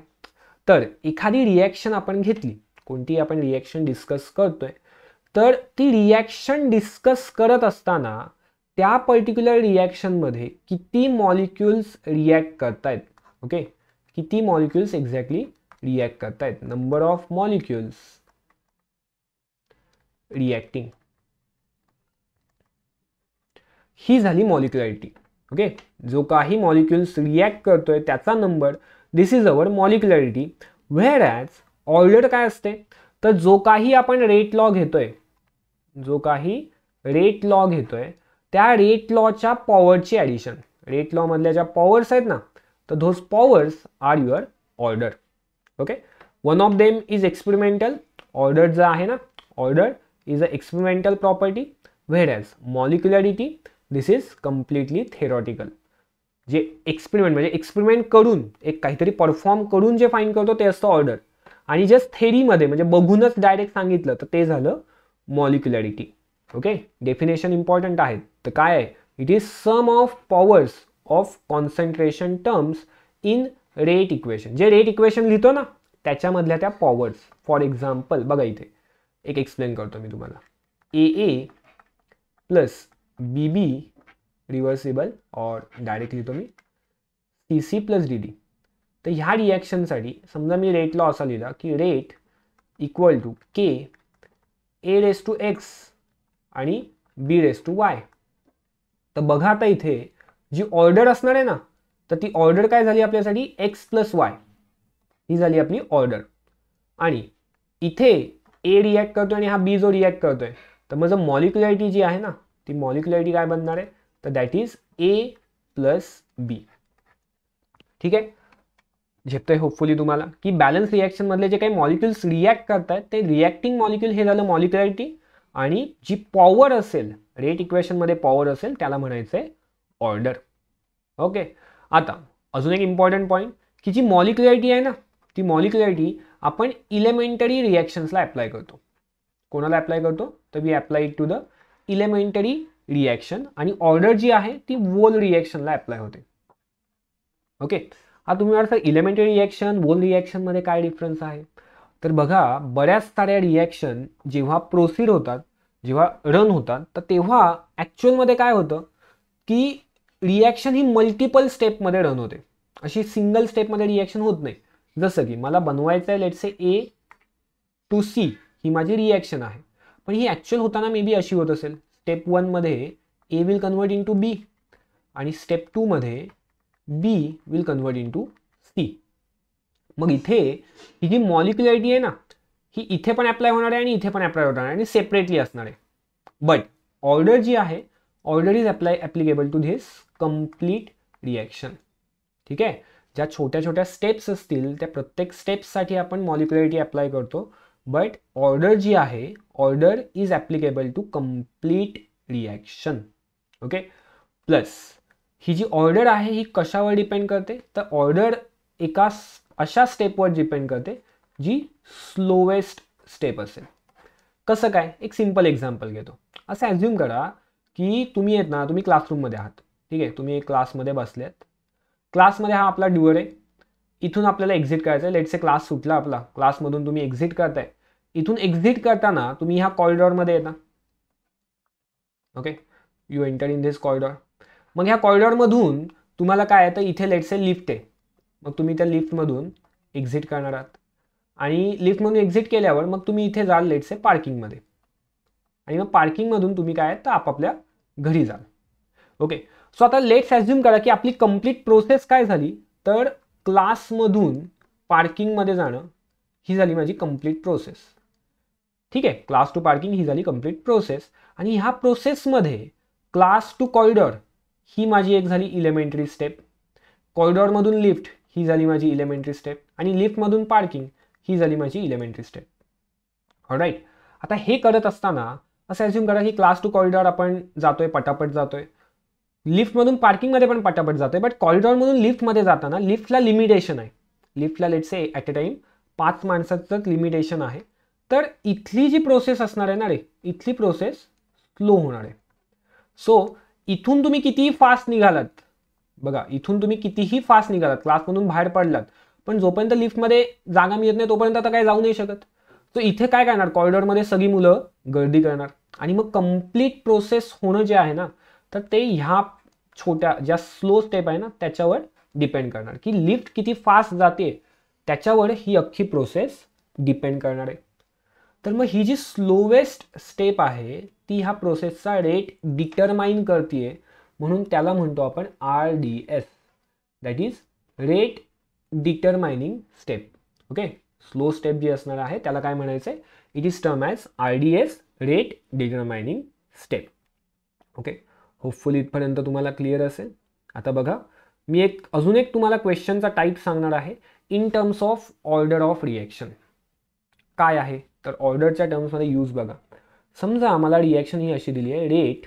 तर एखादी रिॲक्शन आपण घेतली कोणती आपण रिॲक्शन डिस्कस करतोय तर ती रिॲक्शन डिस्कस करत असताना त्या पर्टिक्युलर रिॲक्शनमध्ये किती मॉलिक्युल्स रिॲक्ट करतायत ओके किती मॉलिक्युल्स एक्झॅक्टली रिॲक्ट करतायत नंबर ऑफ मॉलिक्युल्स रिॲक्टिंग ही झाली मॉलिक्युलॅरिटी ओके जो काही मॉलिक्युल्स रिॲक्ट करतोय त्याचा number this is our molecularity whereas order काय असते तर जो काही आपण रेट लॉ घेतोय जो काही रेट लॉ घेतोय त्या रेट लॉच्या पॉवरची ॲडिशन रेट लॉमधल्या ज्या पॉवर्स आहेत ना तर those powers are your order okay one of them is experimental order जो आहे ना order is a experimental property whereas molecularity this is completely theoretical जे एक्सपेरिमेंट म्हणजे एक्सपेरिमेंट करून एक काहीतरी परफॉर्म करून जे फाईन करतो ते असतं ऑर्डर आणि जस्ट थेरीमध्ये म्हणजे बघूनच डायरेक्ट सांगितलं तर ते झालं मॉलिक्युलॅरिटी ओके डेफिनेशन इम्पॉर्टंट आहेत तर काय आहे it is sum of powers of concentration terms in rate equation जे रेट इक्वेशन लिहितो ना त्याच्यामधल्या त्या पॉवर्स फॉर एक्झाम्पल बघा इथे एक एक्सप्लेन करतो मी तुम्हाला a A plus B b reversible और डायरेक्ट लिहितो मी c C plus D d तर ह्या रिॲक्शनसाठी समजा मी रेट लॉ असा लिहिला की rate equal to k a raise to x आणि बी रेस टू वाय तर बघा आता इथे जी ऑर्डर असणार आहे ना तर ती ऑर्डर काय झाली आपल्यासाठी एक्स प्लस वाय ही झाली आपली ऑर्डर आणि इथे ए रिॲक्ट करतोय आणि हा बी जो रिॲक्ट करतोय तर मग मॉलिक्युलॅरिटी जी आहे ना ती मॉलिक्युलॅरिटी काय बनणार आहे तर that is a plus b ठीक आहे झेपतोय होपफुली तुम्हाला की बॅलन्स रिॲक्शनमधले जे काही मॉलिक्युल्स रिॲक्ट करतात ते रिॲक्टिंग मॉलिक्युल हे झालं मॉलिक्युलॅरिटी आणि जी पॉवर असेल रेट इक्वेशनमध्ये पॉवर असेल त्याला म्हणायचं आहे ऑर्डर ओके आता अजून एक इम्पॉर्टंट पॉईंट की जी मॉलिक्युलॅरिटी आहे ना ती मॉलिक्युलॅरिटी आपण इलेमेंटरी रिॲक्शन्सला अप्लाय करतो कोणाला अप्लाय करतो तर we apply to the elementary reaction आणि ऑर्डर जी आहे ती वोल रिॲक्शनला अप्लाय होते ओके हा तुम्ही वाटतं इलेमेंटरी रिॲक्शन वोल रिॲक्शनमध्ये काय डिफरन्स आहे तर बघा बऱ्याच साऱ्या रिॲक्शन जेव्हा प्रोसीड होतात जेव्हा रन होतात तर तेव्हा ॲक्च्युअलमध्ये काय होतं की रिॲक्शन ही मल्टिपल स्टेपमध्ये रन होते अशी सिंगल स्टेपमध्ये रिॲक्शन होत नाही जसं की मला बनवायचं आहे let's a a to C ही माझी रिॲक्शन आहे पण ही ॲक्च्युअल होताना मे बी अशी होत असेल स्टेप वनमध्ये a will convert into b आणि स्टेप टूमध्ये b will convert into c मग इथे ही जी मॉलिक्युलॅरिटी आहे ना ही इथे पण अप्लाय होणार आहे आणि इथे पण अप्लाय होणार आहे आणि सेपरेटली असणार आहे बट ऑर्डर जी आहे order is apply applicable to this complete reaction ठीक आहे ज्या छोट्या छोट्या स्टेप्स असतील त्या प्रत्येक स्टेप्ससाठी आपण मॉलिक्युलॅरिटी अप्लाय करतो बट ऑर्डर जी आहे order is applicable to complete reaction okay plus ही जी ऑर्डर आहे ही कशावर डिपेंड करते तर ऑर्डर एका अशा स्टेपवर डिपेंड करते जी स्लोवेस्ट स्टेप असेल कसं काय एक सिम्पल एक्झाम्पल घेतो असं ॲझ्युम करा की तुम्ही येत ना तुम्ही क्लासरूममध्ये आहात ठीक आहे तुम्ही क्लासमध्ये बसलेत क्लासमध्ये हा आपला ड्युअर आहे इथून आपल्याला एक्झिट करायचं आहे लेटसे क्लास सुटला आपला क्लासमधून तुम्ही एक्झिट करताय इथून एक्झिट करताना तुम्ही ह्या कॉरिडॉरमध्ये येता okay you enter in this corridor मग ह्या कॉरिडॉरमधून तुम्हाला काय आहे तर इथे लेटसे लिफ्ट आहे मग तुम्ही त्या लिफ्टमधून एक्झिट करणार आहात आणि लिफ्टमधून एक्झिट केल्यावर मग तुम्ही इथे जाल लेट्स आहे पार्किंगमध्ये आणि मग पार्किंगमधून तुम्ही काय तर आपापल्या घरी जाल ओके सो आता लेट्स ॲज्युम करा की आपली कम्प्लीट प्रोसेस काय झाली तर क्लासमधून पार्किंगमध्ये जाणं ही झाली माझी कम्प्लीट प्रोसेस ठीक आहे क्लास टू पार्किंग ही झाली कम्प्लीट प्रोसेस आणि ह्या प्रोसेसमध्ये क्लास टू कॉरिडॉर ही माझी एक झाली इलेमेंटरी स्टेप कॉरिडॉरमधून लिफ्ट ही झाली माझी इलेमेंटरी स्टेप आणि लिफ्टमधून पार्किंग ही झाली माझी इलेमेंटरी स्टेप राईट आता हे करत असताना असं ॲज्युम करा की क्लास टू कॉरिडॉर आपण जातोय पटापट जातोय लिफ्टमधून पार्किंगमध्ये पण पटापट जातोय बट कॉरिडॉरमधून लिफ्टमध्ये जाताना लिफ्टला लिमिटेशन आहे लिफ्टला let's a at a time पाच माणसाचंच लिमिटेशन आहे तर इथली जी प्रोसेस असणार आहे ना रे इथली प्रोसेस स्लो होणार आहे सो इथून तुम्ही कितीही फास्ट निघालात बघा इथून तुम्ही कितीही फास्ट निघालात क्लासमधून बाहेर पडलात पण जोपर्यंत लिफ्टमध्ये जागा मिळत नाही तोपर्यंत आता काय जाऊ नाही शकत तर इथे काय करणार कॉरिडॉरमध्ये सगळी मुलं गर्दी करणार आणि मग कम्प्लीट प्रोसेस होणं जे आहे ना तर ते ह्या छोट्या ज्या स्लो स्टेप आहे ना त्याच्यावर डिपेंड करणार की लिफ्ट किती फास्ट जाते त्याच्यावर ही अख्खी प्रोसेस डिपेंड करणार आहे तर मग ही जी स्लोवेस्ट स्टेप आहे ती ह्या प्रोसेसचा रेट डिटरमाइन करते म्हणून त्याला म्हणतो आपण R D S that is rate determining step okay slow step जी असणार आहे त्याला काय म्हणायचं आहे it is term as R D S rate determining step okay hopefully इथपर्यंत तुम्हाला क्लिअर असेल आता बघा मी एक अजून एक तुम्हाला क्वेश्चनचा टाईप सांगणार आहे in terms of order of reaction काय आहे तर ऑर्डरच्या टर्म्समध्ये यूज बघा समजा आम्हाला रिॲक्शन ही अशी दिली आहे rate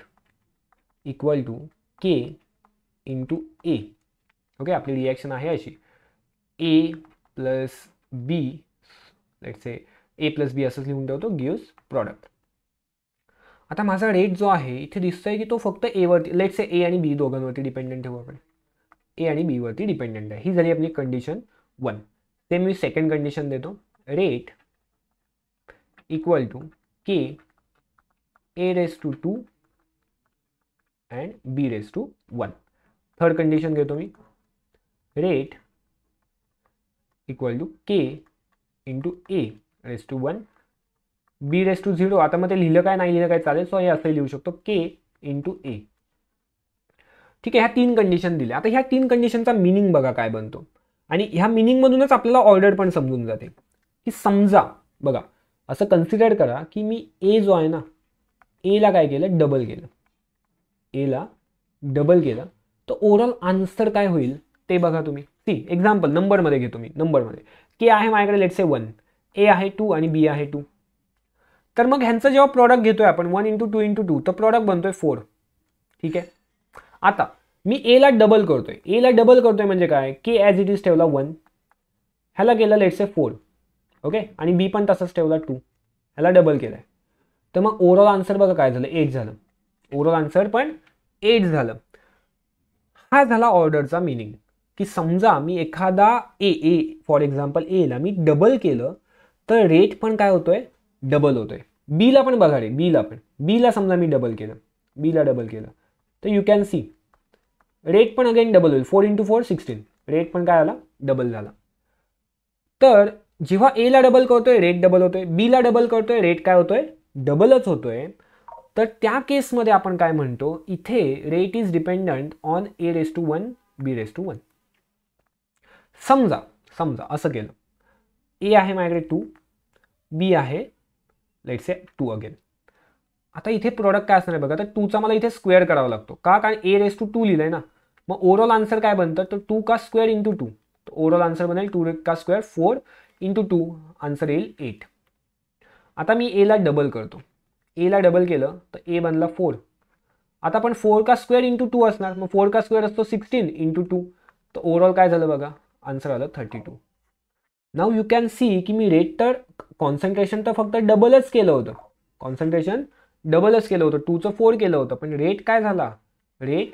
equal to k into a okay आपली रिॲक्शन आहे अशी A plus B say A plus बी असंच लिहून ठेवतो गिव्स प्रॉडक्ट आता माझा रेट जो आहे इथे दिसतो की तो फक्त एवरती से ए आणि बी दोघांवरती डिपेंडेंट ठेवू आपण ए आणि बीवरती डिपेंडेंट आहे ही झाली आपली कंडिशन वन ते मी सेकंड कंडिशन देतो rate equal to k a raise to two and b raise to one third condition घेतो मी rate equal to k into a raise to one b raise to zero आता मग ते लिहिलं काय नाही लिहिलं काय चालेल सो हे असं लिहू शकतो के इंटू ए ठीक आहे ह्या तीन कंडिशन दिल्या आता ह्या तीन कंडिशनचा मिनिंग बघा काय बनतो आणि ह्या मिनिंगमधूनच आपल्याला ऑर्डर पण समजून जाते की समजा बघा असं कन्सिडर करा की मी ए जो आहे ना एला काय केलं डबल केलं एला डबल केला तर ओव्हरऑल आन्सर काय होईल ते बघा तुम्ही सी एक्झाम्पल नंबरमध्ये घेतो मी नंबरमध्ये के आहे माझ्याकडे लेट्स ए वन ए आहे टू आणि बी आहे टू तर मग ह्यांचं जेव्हा प्रॉडक्ट घेतोय आपण one into two into two तर प्रॉडक्ट बनतोय फोर ठीक आहे आता मी एला डबल करतोय एला डबल करतोय म्हणजे काय के ॲज इट इज ठेवला वन ह्याला केलं लेट्स ए फोर ओके आणि बी पण तसंच ठेवला टू ह्याला डबल केलं तर मग ओवरऑल आन्सर बघा काय झालं एट झालं ओवरऑल आन्सर पण एट झालं हा झाला ऑर्डरचा मिनिंग की समजा मी एखादा ए ए फॉर एक्झाम्पल एला मी डबल केलं तर रेट पण काय होतोय डबल होतोय बीला पण बघा रे बीला पण बीला समजा मी डबल केलं बीला डबल केलं तर यू कॅन सी रेट पण अगेन डबल होईल four into four sixteen rate पण काय आला डबल झाला तर जेव्हा एला डबल करतोय रेट डबल होतोय बीला डबल करतोय रेट काय होतोय डबलच होतोय तर त्या केसमध्ये आपण काय म्हणतो इथे rate is dependent on a raise to one b raise to one समजा समजा असं केलं ए आहे माझ्याकडे टू बी आहे लेट्स ए टू अगेन आता इथे प्रोडक्ट काय असणार आहे बघा तर टूचा मला इथे स्क्वेअर करावा लागतो का कारण ए रेस टू टू लिहिलं आहे ना मग ओव्हरऑल आन्सर काय बनतं तर टू का स्क्वेअर इंटू टू तर ओव्हरऑल आन्सर बनेल टू का square four into two answer येईल एट आता मी एला डबल करतो एला डबल केलं तर ए बनला फोर आता पण फोर का स्क्वेअर इंटू टू असणार मग फोर का स्क्वेअर असतो सिक्स्टीन इंटू टू तर ओव्हरऑल काय झालं बघा आन्सर आलं thirty two now you can see की मी रेट तर कॉन्सन्ट्रेशन तर फक्त डबलच केलं होतं कॉन्सन्ट्रेशन डबलच केलं होतं टूचं फोर केलं होतं पण रेट काय झाला रेट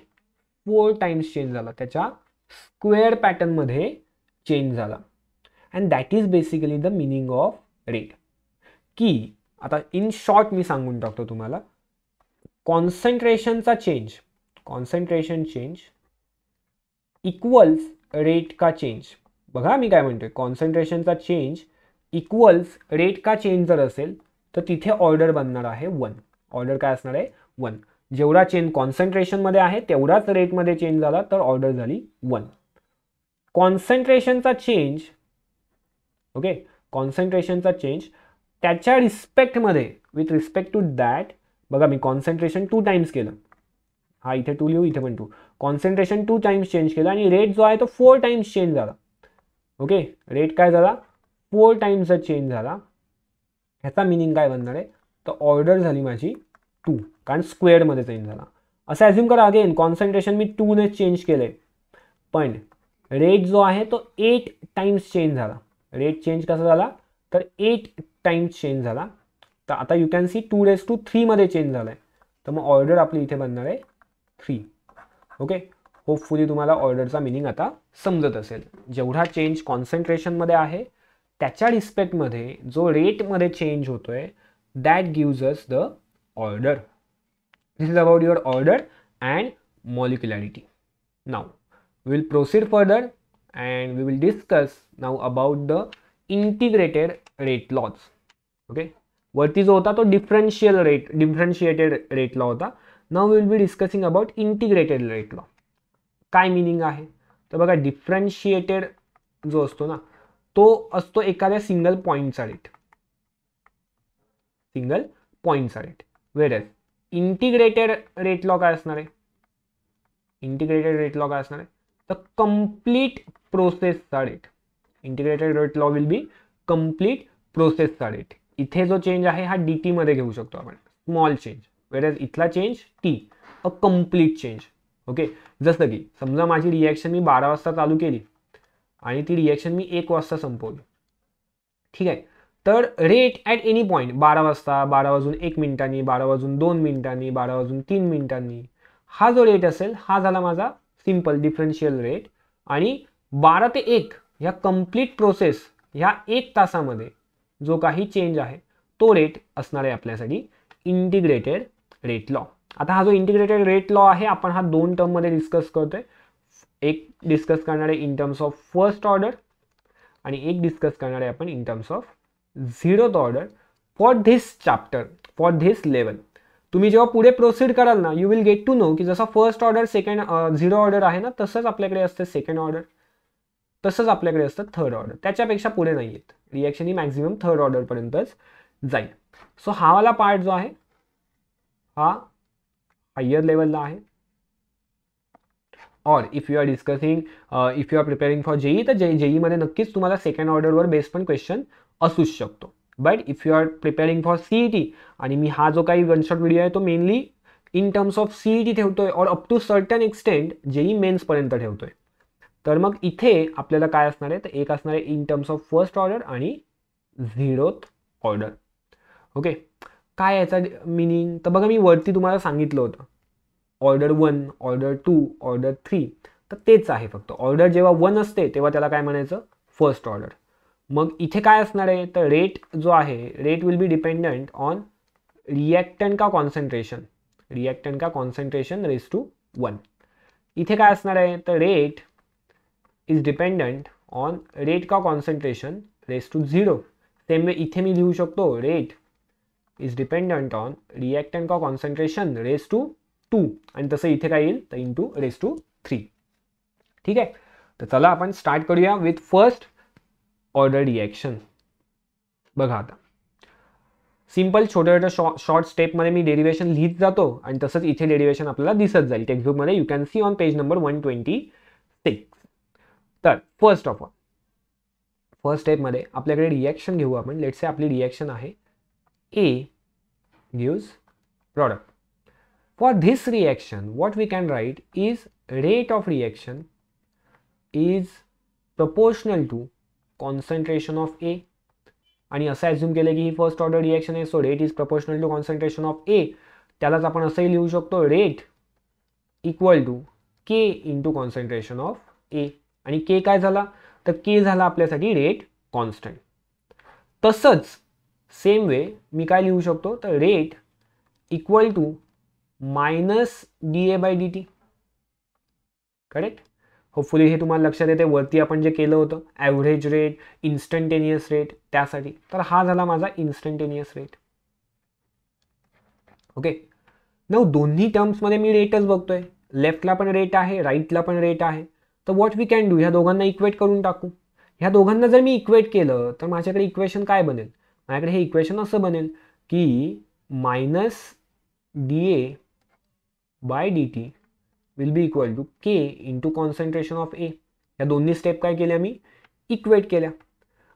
फोर टाइम्स चेंज झाला त्याच्या स्क्वेअर पॅटर्नमध्ये चेंज झाला and that is basically the meaning of rate की आता इन शॉर्ट मी सांगून टाकतो तुम्हाला कॉन्सन्ट्रेशनचा change concentration change equals rate का चेंज बघा मी काय म्हणतोय कॉन्सन्ट्रेशनचा चेंज इक्वल्स रेट का चेंज जर असेल तर तिथे ऑर्डर बनणार आहे वन ऑर्डर काय असणार आहे वन जेवढा चेंज कॉन्सन्ट्रेशनमध्ये आहे तेवढाच रेटमध्ये चेंज झाला तर ऑर्डर झाली वन कॉन्सन्ट्रेशनचा चेंज ओके कॉन्सन्ट्रेशनचा चेंज त्याच्या रिस्पेक्टमध्ये विथ रिस्पेक्ट टू दॅट बघा मी कॉन्सन्ट्रेशन टू टाइम्स केलं हा इथे टू लिहू इथे पण two concentration two times change केलं आणि रेट जो आहे तो फोर टाइम्स चेंज झाला ओके रेट काय झाला फोर टाइम्सचा चेंज झाला ह्याचा मिनिंग काय बनणार आहे तर ऑर्डर झाली माझी टू कारण स्क्वेअरमध्ये चेंज झाला असं ॲज्युम करा अगेन कॉन्सन्ट्रेशन मी टूने चेंज केलं पण रेट जो आहे तो एट टाइम्स चेंज झाला रेट चेंज कसा झाला तर एट टाइम चेंज झाला तर आता you can see two raise to थ्रीमध्ये चेंज झाला आहे तर मग ऑर्डर आपली इथे बनणार आहे थ्री ओके होपफुली तुम्हाला ऑर्डरचा मिनिंग आता समजत असेल जेवढा चेंज कॉन्सन्ट्रेशनमध्ये आहे त्याच्या रिस्पेक्टमध्ये जो रेटमध्ये चेंज होतो आहे that gives us the order this is about your order and molecularity now will proceed further and we will discuss now about the integrated rate laws okay वरती जो होता तो differential rate differentiated rate law होता now will be discussing about integrated rate law काय meaning आहे तर बघा differentiated जो असतो ना तो असतो एखाद्या सिंगल पॉईंटचा रेट सिंगल पॉईंटचा rate where integrated rate law काय असणार आहे इंटिग्रेटेड रेट लॉ काय असणार आहे तर कम्प्लीट प्रोसेसचा rate integrated rate law will be complete प्रोसेसचा रेट इथे जो चेंज आहे हा डी टीमध्ये घेऊ शकतो आपण स्मॉल चेंज एज इथला change T a complete change okay जसं की समजा माझी रिॲक्शन मी बारा वाजता चालू केली आणि ती रिॲक्शन मी एक वाजता संपवली ठीक आहे तर रेट ॲट एनी पॉईंट बारा वाजता बारा वाजून एक मिनिटांनी बारा वाजून दोन मिनिटांनी बारा वाजून तीन मिनिटांनी हा जो रेट असेल हा झाला माझा सिम्पल डिफरन्शियल रेट आणि बारा ते एक ह्या कम्प्लीट प्रोसेस ह्या एक तासामध्ये जो काही चेंज आहे तो रेट असणार आहे आपल्यासाठी इंटिग्रेटेड रेट लॉ आता हा जो इंटिग्रेटेड रेट लॉ आहे आपण हा दोन टर्ममध्ये डिस्कस करतोय एक डिस्कस करणार आहे in terms of first order आणि एक डिस्कस करणार आपण in terms of zero order for this chapter for this level तुम्ही जेव्हा पुढे प्रोसीड कराल ना you will get to know की जसं first order second zero order आहे ना तसंच आपल्याकडे असते सेकंड ऑर्डर तसंच आपल्याकडे असतं थर्ड ऑर्डर त्याच्यापेक्षा पुढे नाही आहेत रिॲक्शन ही मॅक्झिमम थर्ड ऑर्डरपर्यंतच जाईल सो हा वाला पार्ट जो आहे हा हायर लेवलला आहे और if you are discussing if you are preparing for JEE तर जे जेईमध्ये e, e नक्कीच तुम्हाला सेकंड ऑर्डरवर बेस्ड पण क्वेश्चन असूच शकतो but if you are preparing for CET T आणि मी हा जो काही वनशॉट व्हिडिओ आहे तो mainly in terms of CET T ठेवतोय और up to certain extent JEE मेन्सपर्यंत ठेवतोय तर मग इथे आपल्याला काय असणार आहे तर एक असणार आहे in terms of first order आणि झिरोथ ऑर्डर ओके काय याचा मिनिंग तर बघा मी वरती तुम्हाला सांगितलं होतं order one order two order three तर तेच आहे फक्त ऑर्डर जेव्हा वन असते तेव्हा त्याला काय म्हणायचं फर्स्ट ऑर्डर मग इथे काय असणार आहे तर रेट जो आहे rate will be dependent on reactant का कॉन्सन्ट्रेशन रिॲक्टन का कॉन्सन्ट्रेशन रेस टू वन इथे काय असणार आहे तर rate is dependent on rate का concentration raise to zero same way इथे मी लिहू शकतो rate is dependent on reactant का कॉन्सन्ट्रेशन रेस टू टू आणि तसं इथे काय येईल तर into raise to three ठीक आहे तर चला आपण स्टार्ट करूया विथ फर्स्ट ऑर्डर रिॲक्शन बघा आता सिंपल छोट्या छोट्या शॉ शॉर्ट स्टेपमध्ये मी डेरिवेशन लिहित जातो आणि तसंच इथे डेरिवेशन आपल्याला दिसत जाईल टेक्स्टबुकमध्ये you can see on page number one twenty six तर फर्स्ट ऑफ ऑल फर्स्ट स्टेपमध्ये आपल्याकडे रिॲक्शन घेऊ आपण लेट्स आपली रिॲक्शन आहे A gives product for this reaction what we can write is rate of reaction is proportional to concentration of A आणि असं assume केलं की ही फर्स्ट ऑर्डर रिॲक्शन आहे so rate is proportional to concentration of A त्यालाच आपण असंही लिहू शकतो rate equal to k into concentration of A आणि के काय झाला तर के झाला आपल्यासाठी रेट कॉन्स्टंट तसंच सेम वे मी काय लिहू शकतो तर rate equal to minus D A by D t correct hopefully हे तुम्हाला लक्षात येते वरती आपण जे केलं होतं ॲव्हरेज रेट इन्स्टंटेनियस रेट त्यासाठी तर हा झाला माझा इन्स्टंटेनियस रेट ओके okay. नऊ दोन्ही टर्म्समध्ये मी रेटच बघतोय लेफ्टला पण रेट आहे राईटला पण रेट आहे तर व्हॉट वी कॅन डू ह्या दोघांना इक्वेट करून टाकू ह्या दोघांना जर मी इक्वेट केलं तर माझ्याकडे इक्वेशन काय बनेल माझ्याकडे हे इक्वेशन असं बनेल की minus D A by D T will be equal to k to concentration of A या दोन्ही स्टेप काय केल्या मी इक्वेट केल्या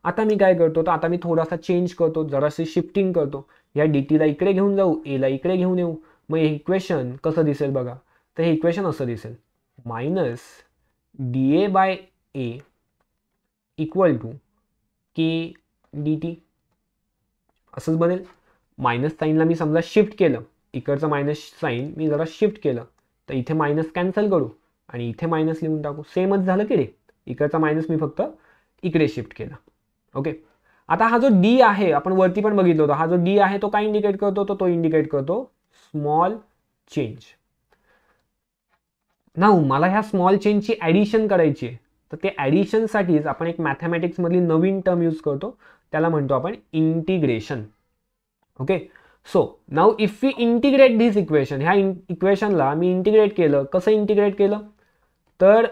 आता मी काय करतो तर आता मी थोडासा चेंज करतो जराशी शिफ्टिंग करतो या डी टीला इकडे घेऊन जाऊ एला इकडे घेऊन येऊ मग हे इक्वेशन कसं दिसेल बघा तर हे इक्वेशन असं दिसेल minus D A by A equal to K D t असंच बनेल मायनस साईनला मी समजा शिफ्ट केलं इकडचं मायनस साईन मी जरा शिफ्ट केलं तर इथे मायनस कॅन्सल करू आणि इथे मायनस लिहून टाकू सेमच झालं की रे इकडचा मायनस मी फक्त इकडे शिफ्ट केला ओके आता हा जो डी आहे आपण वरती पण बघितलं होतं हा जो डी आहे तो काय इंडिकेट करतो तो तो इंडिकेट करतो स्मॉल चेंज नाऊ मला ह्या स्मॉल चेनची ॲडिशन करायची आहे तर ते ॲडिशनसाठीच आपण एक मॅथमॅटिक्समधली नवीन टर्म यूज करतो त्याला म्हणतो आपण integration okay so now if we integrate this equation ह्या इन इक्वेशनला मी इंटिग्रेट केलं कसं इंटिग्रेट केलं तर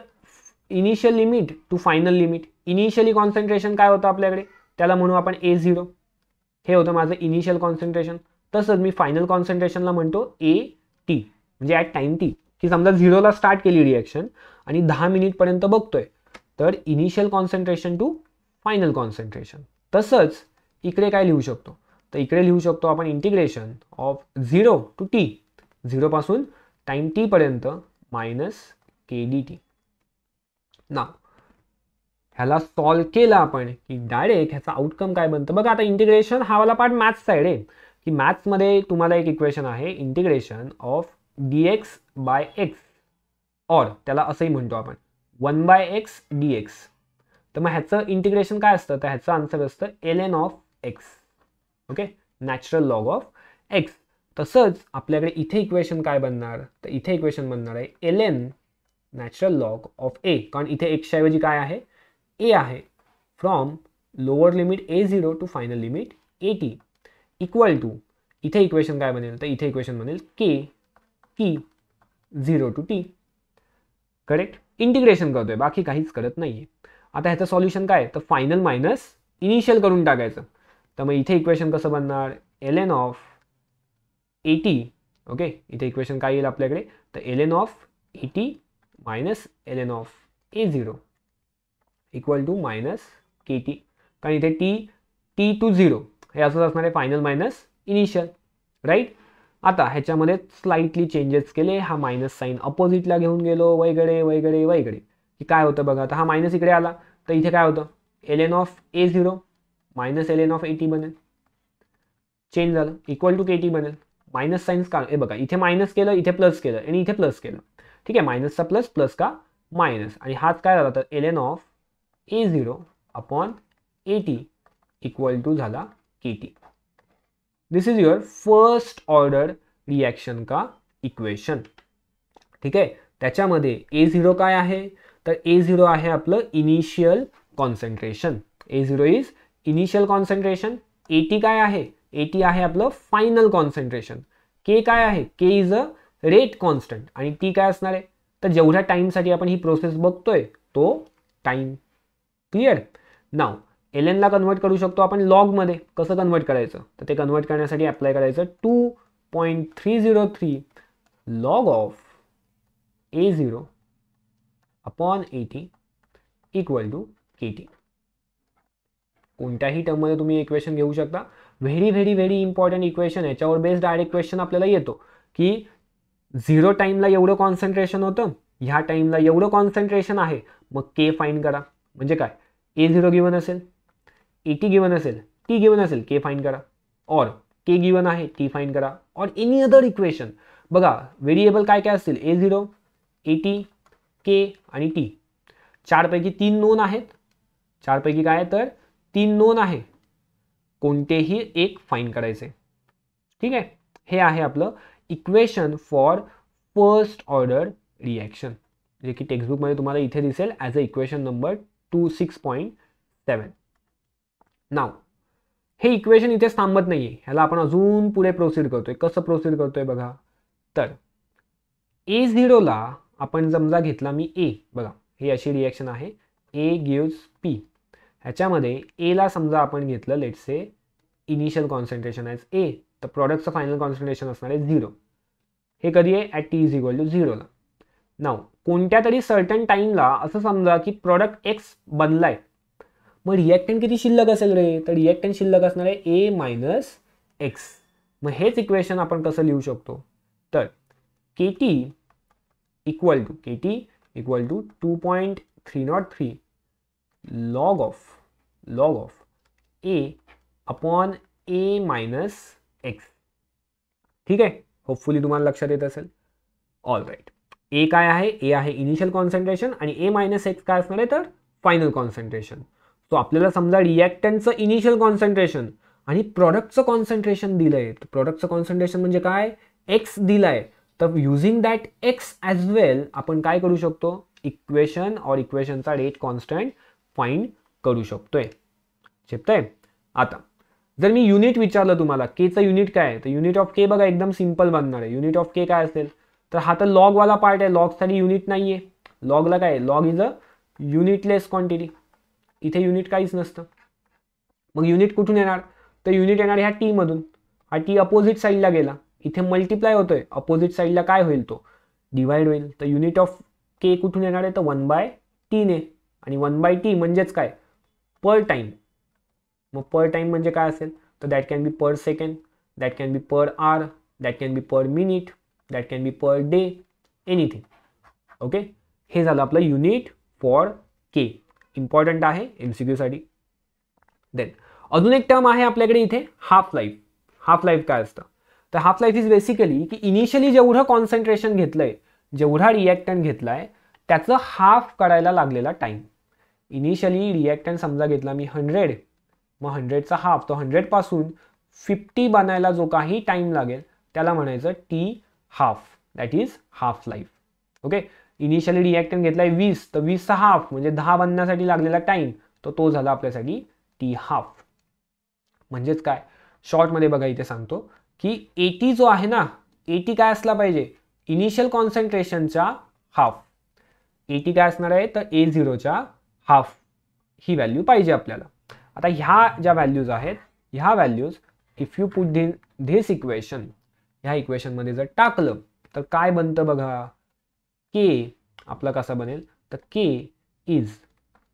initial limit to final limit initially concentration काय होतं आपल्याकडे त्याला म्हणू आपण ए झिरो हे होतं माझं इनिशियल कॉन्सन्ट्रेशन तसंच मी फायनल कॉन्सन्ट्रेशनला म्हणतो ए टी म्हणजे ॲट टाईम टी की समजा झिरोला स्टार्ट केली रिॲक्शन आणि दहा मिनिटपर्यंत बघतोय तर initial concentration to final concentration तसंच इकडे काय लिहू शकतो तर इकडे लिहू शकतो आपण integration of zero to t झिरोपासून टाईम टीपर्यंत मायनस के डी टी ना ह्याला सॉल्व केला आपण की डायरेक्ट ह्याचा आउटकम काय बनतं बघा आता इंटिग्रेशन हा वाला पार्ट मॅथ्स साईड आहे की मॅथ्समध्ये तुम्हाला एक इक्वेशन आहे integration of d x by x और त्याला असंही म्हणतो आपण one by x d x तर मग ह्याचं इंटिग्रेशन काय असतं तर ह्याचं आन्सर असतं l N of x okay natural log of x तसंच आपल्याकडे इथे इक्वेशन काय बनणार तर इथे इक्वेशन बनणार आहे l n natural log of A कारण इथे एक्सऐवजी काय आहे ए आहे from lower limit A zero to final limit A T equal to इथे इक्वेशन काय बनेल तर इथे इक्वेशन बनेल के की zero to t correct integration करतोय बाकी काहीच करत नाही आता ह्याचं सॉल्युशन काय तर फायनल मायनस इनिशियल करून टाकायचं तर मग इथे इक्वेशन कसं बनणार l N of A t okay इथे इक्वेशन काय येईल आपल्याकडे तर l of A t minus l of A zero equal to minus K t कारण इथे टी टी टू झिरो हे असंच असणार आहे फायनल मायनस इनिशियल राईट आता ह्याच्यामध्ये स्लाइटली चेंजेस केले हा मायनस साईन अपोजिटला घेऊन गेलो वैगडे वैगडे वैगडे की काय होतं बघा आता हा मायनस इकडे आला तर इथे काय होतं l n of A zero minus l n of A t बनेल चेंज झालं इक्वल टू के टी बनेल मायनस साईन्स का हे बघा इथे मायनस केलं इथे प्लस केलं आणि इथे प्लस केलं ठीक आहे मायनसचा प्लस प्लस का मायनस आणि हाच काय झाला तर l n of A zero upon A T equal to झाला k T this is your first order reaction का इक्वेशन ठीक आहे त्याच्यामध्ये ए झिरो काय आहे तर ए झिरो आहे आपलं initial concentration A zero is initial concentration A t काय आहे ए टी आहे आपलं फायनल कॉन्सन्ट्रेशन के काय आहे k is a rate constant आणि ती काय असणार आहे तर जेवढ्या टाईमसाठी आपण ही प्रोसेस बघतोय तो टाईम क्लिअर नाव एल एनला कन्वर्ट करू शकतो आपण लॉगमध्ये कसं कन्वर्ट करायचं तर ते कन्वर्ट करण्यासाठी अप्लाय करायचं two point three zero three log of A zero upon A t equal to k t कोणत्याही टर्ममध्ये तुम्ही इक्वेशन घेऊ शकता very very very important equation याच्यावर बेस्ड डायरेक्ट क्वेश्चन आपल्याला येतो की झिरो टाईमला एवढं कॉन्सन्ट्रेशन होतं ह्या टाईमला एवढं कॉन्सन्ट्रेशन आहे मग के फाईन करा म्हणजे काय ए झिरो गिवन असेल टी e गिवन असेल टी गिवन असेल के फाईन करा और के गिवन आहे टी फाईन करा और एनी अदर इक्वेशन बघा व्हेरिएबल काय काय असतील ए झिरो टी के आणि टी चारपैकी तीन नोन आहेत चारपैकी काय तर तीन नोन आहे कोणतेही एक फाईन करायचे ठीक आहे हे आहे आपलं equation for first order reaction जे की टेक्स्टबुकमध्ये तुम्हाला इथे दिसेल as a equation number two six point seven now हे इक्वेशन इथेच थांबत नाही आहे ह्याला आपण अजून पुढे प्रोसीड करतोय कसं प्रोसीड करतोय बघा तर ए झिरोला आपण समजा घेतला मी ए बघा ही अशी रिॲक्शन आहे ए गिव्ज पी ह्याच्यामध्ये एला समजा आपण घेतलं let's A initial concentration as A तर प्रॉडक्टचं फायनल कॉन्सन्ट्रेशन असणार आहे झिरो हे कधी आहे at t is equal to झिरोला नाव कोणत्या तरी सर्टन टाईमला असं समजा की प्रॉडक्ट एक्स आहे मग रिॲक्टन किती शिल्लक असेल रे तर रिॲक्टन शिल्लक असणार आहे ए मायनस एक्स मग हेच इक्वेशन आपण कसं लिहू शकतो तर k t equal to k t equal to two point three not three log of log of A upon A minus x ठीक आहे होपफुली तुम्हाला लक्षात येत असेल ऑल राईट ए काय आहे ए आहे इनिशियल कॉन्सन्ट्रेशन आणि ए मायनस एक्स काय असणार आहे तर फायनल कॉन्सन्ट्रेशन सो आपल्याला समजा रिॲक्टनचं इनिशियल कॉन्सन्ट्रेशन आणि प्रॉडक्टचं कॉन्सन्ट्रेशन दिलं आहे तर प्रॉडक्टचं कॉन्सन्ट्रेशन म्हणजे काय एक्स दिलं आहे तर using that x as well आपण काय करू शकतो इक्वेशन और इक्वेशनचा रेट कॉन्स्टंट फाईंड करू शकतोय शेपताय आता जर मी युनिट विचारलं तुम्हाला केचं युनिट काय आहे तर युनिट ऑफ के बघा एकदम सिम्पल बनणार आहे युनिट ऑफ के काय असेल तर हा तर लॉगवाला पार्ट आहे लॉगसाठी युनिट नाही आहे लॉगला काय log is a unitless quantity इथे युनिट काहीच नसतं मग युनिट कुठून येणार तर युनिट येणार ह्या टीमधून हा टी अपोजिट साईडला गेला इथे मल्टिप्लाय होतोय अपोजिट साईडला काय होईल तो डिवाइड होईल तर युनिट ऑफ के कुठून येणार आहे तर वन बाय टीने आणि वन बाय टी म्हणजेच काय पर टाईम मग पर टाईम म्हणजे काय असेल तर that can be per second that can be per hour that can be per minute that can be per day anything okay हे झालं आपलं युनिट फॉर के इम्पॉर्टंट आहे एम सी क्यूसाठी देन अजून एक टर्म आहे आपल्याकडे इथे हाफ लाईफ हाफ लाईफ काय असतं तर हाफ लाईफ इज बेसिकली की इनिशियली जेवढं कॉन्सन्ट्रेशन घेतलंय जेवढा घेतला घेतलाय त्याचं हाफ करायला लागलेला टाईम इनिशियली रिॲक्टन समजा घेतला मी हंड्रेड मग हंड्रेडचा हाफ तो हंड्रेडपासून फिफ्टी बनायला जो काही टाईम लागेल त्याला म्हणायचं t half that is half life okay initially reactant घेतलाय वीस तर वीसचा हाफ म्हणजे दहा बनण्यासाठी लागलेला टाइम तर तो झाला आपल्यासाठी टी हाफ म्हणजेच काय शॉर्टमध्ये बघा इथे सांगतो की एटी जो आहे ना एटी काय असला पाहिजे इनिशियल कॉन्सन्ट्रेशनच्या हाफ एटी काय असणार आहे तर ए झिरोच्या हाफ ही व्हॅल्यू पाहिजे आपल्याला आता ह्या ज्या व्हॅल्यूज आहेत ह्या values if you put this equation ह्या इक्वेशनमध्ये जर टाकलं तर काय बनतं बघा के आपला कसा बनेल तर k is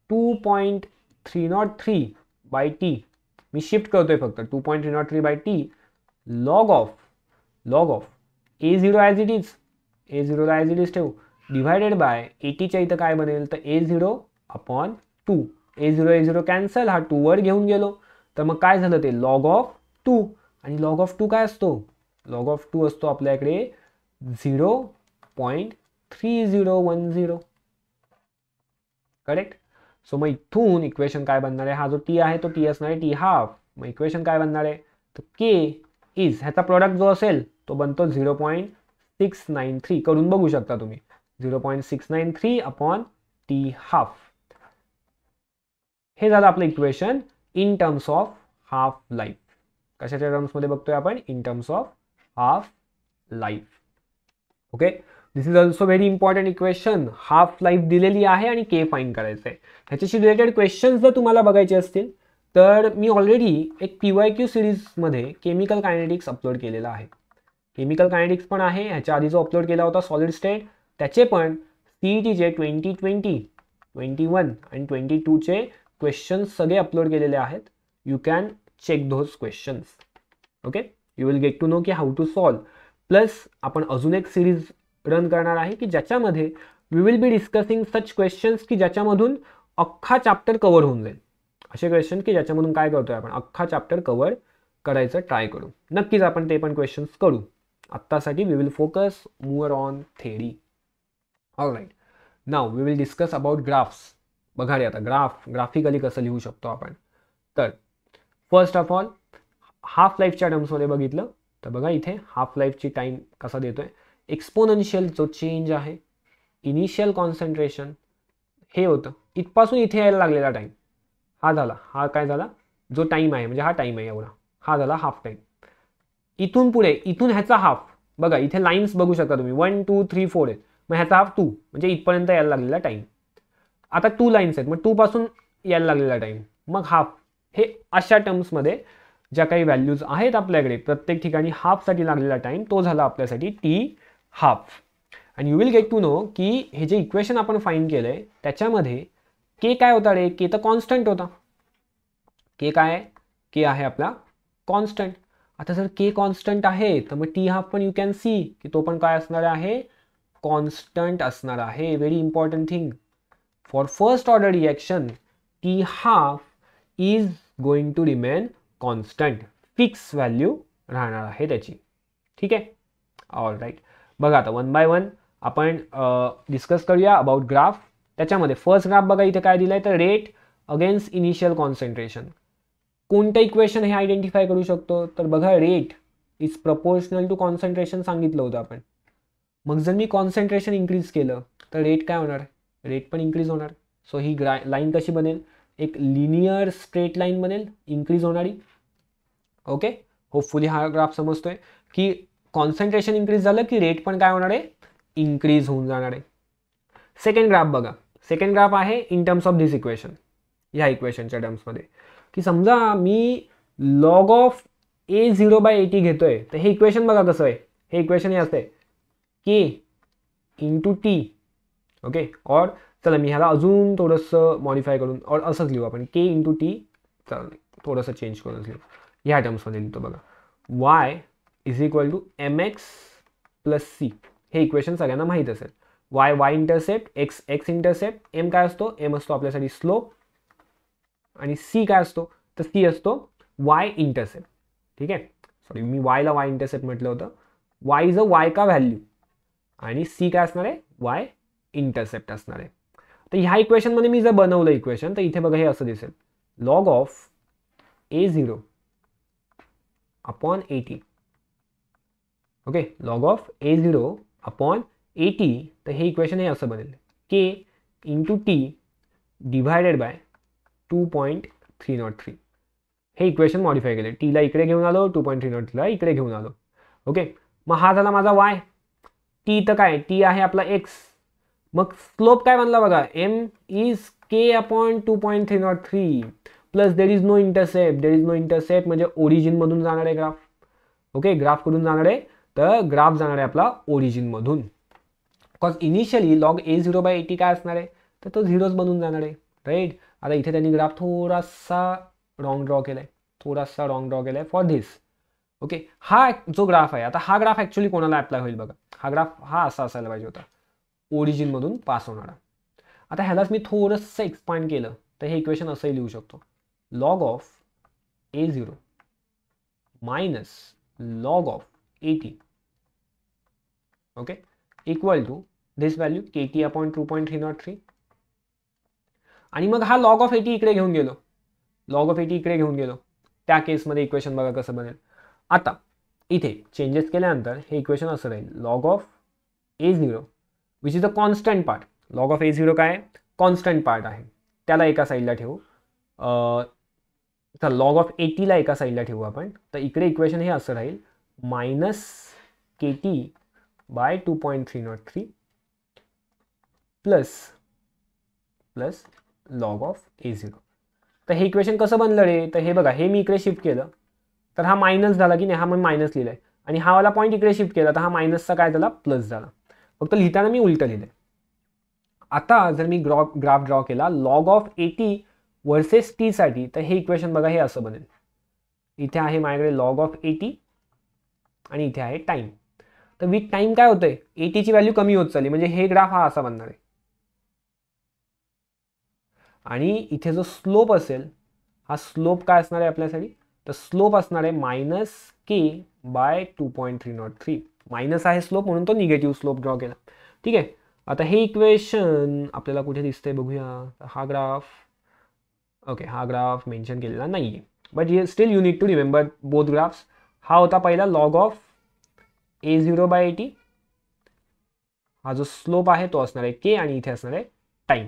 two point three not three by t मी शिफ्ट करतोय फक्त two point three not three by t log of log of A zero as it is ए झिरोला ॲज इट इज ठेवू डिव्हायडेड बाय ए टीच्या इथं काय बनेल तर A zero upon two A zero A zero cancel हा टूवर घेऊन गेलो तर मग काय झालं ते लॉग ऑफ टू आणि लॉग ऑफ टू काय असतो लॉग ऑफ टू असतो आपल्याकडे zero point three zero correct so मग इथून इक्वेशन काय बनणार आहे हा जो टी आहे तो टी असणार आहे टी हाफ मग इक्वेशन काय बनणार आहे तर के इज ह्याचा प्रॉडक्ट जो असेल तो बनतो zero point six nine three करून बघू शकता तुम्ही zero point six nine three upon t half हे झालं आपलं equation in terms of half life कशाच्या टर्म्समध्ये बघतोय आपण in terms of half life okay this is also very important equation half life दिलेली आहे आणि के फाईन करायचं आहे ह्याच्याशी रिलेटेड क्वेश्चन्स जर तुम्हाला बघायचे असतील तर मी ऑलरेडी एक पी वाय क्यू सिरीजमध्ये केमिकल कायनेटिक्स अपलोड केलेला आहे केमिकल कायनेटिक्स पण आहे ह्याच्या आधी जो अपलोड केला होता सॉलिड स्टेट त्याचे पण ई जे ट्वेंटी ट्वेंटी ट्वेंटी वन आणि ट्वेंटी टूचे क्वेश्चन्स सगळे अपलोड केलेले आहेत you can check those questions okay you will get to know की हाऊ टू सॉल्व प्लस आपण अजून एक सिरीज रन करणार आहे की ज्याच्यामध्ये we will be discussing such questions की ज्याच्यामधून अख्खा चॅप्टर कवर होऊन जाईल असे क्वेश्चन की ज्याच्यामधून काय करतोय आपण अख्खा चॅप्टर कवर करायचं ट्राय करू नक्कीच आपण ते पण क्वेश्चन्स करू आत्तासाठी we will focus more on theory all right now we will discuss about graphs बघा रे आता ग्राफ ग्राफिकली कसं लिहू शकतो आपण तर फर्स्ट ऑफ ऑल हाफ लाईफच्या टर्म्समध्ये बघितलं तर बघा इथे हाफ लाईफची टाईम कसा देतोय एक्सपोनन्शियल जो चेंज आहे इनिशियल कॉन्सन्ट्रेशन हे होतं इथपासून इथे यायला लागलेला टाईम हा झाला हा काय झाला जो टाईम आहे म्हणजे हा टाईम आहे एवढा हा झाला हाफ टाईम इथून पुढे इथून ह्याचा हाफ बघा इथे लाईन्स बघू शकता तुम्ही वन टू थ्री फोर आहेत मग ह्याचा हाफ टू म्हणजे इथपर्यंत यायला लागलेला टाईम आता टू लाईन्स आहेत मग टूपासून यायला लागलेला टाईम मग हाफ हे अशा टर्म्समध्ये ज्या काही व्हॅल्यूज आहेत आपल्याकडे प्रत्येक ठिकाणी हाफसाठी लागलेला टाईम तो झाला आपल्यासाठी टी हाफ आणि you will get to know की हे जे इक्वेशन आपण फाईन केलं आहे त्याच्यामध्ये के काय होता रे के तर कॉन्स्टंट होता के काय के आहे आपला कॉन्स्टंट आता जर के कॉन्स्टंट आहे तर मग टी हाफ पण यू कॅन सी की तो पण काय असणार आहे कॉन्स्टंट असणार आहे very important thing for first order reaction t half is going to remain constant fix value राहणार आहे त्याची ठीक आहे ऑल राईट बघा आता वन बाय वन आपण डिस्कस करूया अबाउट ग्राफ त्याच्यामध्ये फर्स्ट ग्राफ बघा इथे काय दिलं आहे तर रेट अगेन्स्ट इनिशियल कॉन्सन्ट्रेशन कोणतं इक्वेशन हे आयडेंटिफाय करू शकतो तर बघा rate is proportional to concentration सांगितलं होतं आपण मग जर मी कॉन्सन्ट्रेशन इन्क्रीज केलं तर रेट काय होणार रेट पण इन्क्रीज होणार सो ही ग्रा लाईन कशी बनेल एक लिनियर स्ट्रेट लाईन बनेल इन्क्रीज होणारी ओके होपफुली हा ग्राफ समजतोय की कॉन्सन्ट्रेशन इन्क्रीज झालं की रेट पण काय होणार आहे इन्क्रीज होऊन जाणार आहे सेकंड ग्राफ बघा सेकंड ग्राफ आहे in terms of this equation ह्या इक्वेशनच्या टर्म्समध्ये की समजा मी log of A zero by A t घेतो आहे तर हे इक्वेशन बघा कसं आहे हे इक्वेशन हे असतं आहे के टू टी ओके और चला मी ह्याला अजून थोडंसं मॉडिफाय करून और असंच लिहू आपण के टू टी चला थोडंसं चेंज करूनच लिहू ह्या टर्म्समध्ये लिहितो बघा y is equal to m x plus c हे इक्वेशन सगळ्यांना माहीत असेल y y intercept x x intercept m काय असतो एम असतो आपल्यासाठी स्लो आणि सी काय असतो तर सी असतो वाय इंटरसेप्ट ठीक आहे सॉरी मी वायला वाय इंटरसेप्ट म्हटलं होतं वाय इज अ वाय का व्हॅल्यू आणि सी काय असणार आहे वाय इंटरसेप्ट असणार आहे तर ह्या इक्वेशनमध्ये मी जर बनवलं इक्वेशन तर इथे बघा हे असं दिसेल log of A zero upon A T okay log of A zero upon A T तर हे इक्वेशन हे असं बनेल K into T divided by two point three not three हे इक्वेशन मॉडिफाय केले टीला इकडे घेऊन आलो टू पॉईंट थ्री नॉट थ्रीला इकडे घेऊन आलो ओके मग हा झाला माझा वाय टी तर काय टी आहे आपला एक्स मग स्लोप काय बनला बघा M is K upon two point three not three plus there is no intercept there is no intercept म्हणजे ओरिजिनमधून आहे ग्राफ ओके ग्राफकडून आहे तर ग्राफ जाणार आहे आपला ओरिजिनमधून because initially log A zero by A T काय असणार आहे तर तो झिरोच बनून जाणार आहे राईट आता इथे त्यांनी ग्राफ थोडासा रॉंग ड्रॉ केला आहे थोडासा रॉंग ड्रॉ केला आहे फॉर धिस ओके हा जो ग्राफ आहे आता हा ग्राफ ॲक्च्युली कोणाला अप्लाय होईल बघा हा ग्राफ हा असा असायला पाहिजे होता ओरिजिनमधून पास होणारा आता ह्यालाच मी थोडंसं एक्सपांड केलं तर हे इक्वेशन असंही लिहू शकतो log of A zero minus log of 80 okay equal to this value kt upon 2.303 आणि मग हा लॉग ऑफ एटी इकडे घेऊन गेलो लॉग ऑफ एटी इकडे घेऊन गेलो त्या केसमध्ये इक्वेशन बघा कसं बनेल आता इथे चेंजेस केल्यानंतर हे इक्वेशन असं राहील log of A zero which is a constant part log of A zero काय आहे कॉन्स्टंट पार्ट आहे त्याला एका साईडला ठेवू तर लॉग ऑफ एटीला एका साईडला ठेवू आपण तर इकडे इक्वेशन हे असं राहील minus kt by 2.303 plus plus log of A zero तर हे इक्वेशन कसं बनलं रे तर हे बघा हे मी इकडे शिफ्ट केलं तर हा मायनस झाला की नाही हा मी मायनस लिहिला आहे आणि हा वाला पॉईंट इकडे शिफ्ट केला तर हा मायनसचा काय झाला प्लस झाला फक्त लिहिताना मी उलटं लिहिलं आता जर मी ग्रॉ ग्राफ ड्रॉ केला लॉग ऑफ एटी वर्सेस टीसाठी तर हे इक्वेशन बघा हे असं बनेल इथे आहे माझ्याकडे लॉग ऑफ एटी आणि इथे आहे टाईम तर विथ टाईम काय होतंय एटीची व्हॅल्यू कमी होत चालली म्हणजे हे ग्राफ हा असा बनणार आहे आणि इथे जो स्लोप असेल हा स्लोप काय असणार आहे आपल्यासाठी तर स्लोप असणार आहे minus K by two point three not three minus आहे स्लोप म्हणून तो निगेटिव्ह स्लोप ड्रॉ केला ठीक आहे आता हे इक्वेशन आपल्याला कुठे दिसतंय बघूया हा ग्राफ ओके हा ग्राफ मेन्शन केलेला नाही आहे but still you need to remember both graphs हा होता पहिला log of A zero by A T हा जो स्लोप आहे तो असणार आहे के आणि इथे असणार आहे टाईम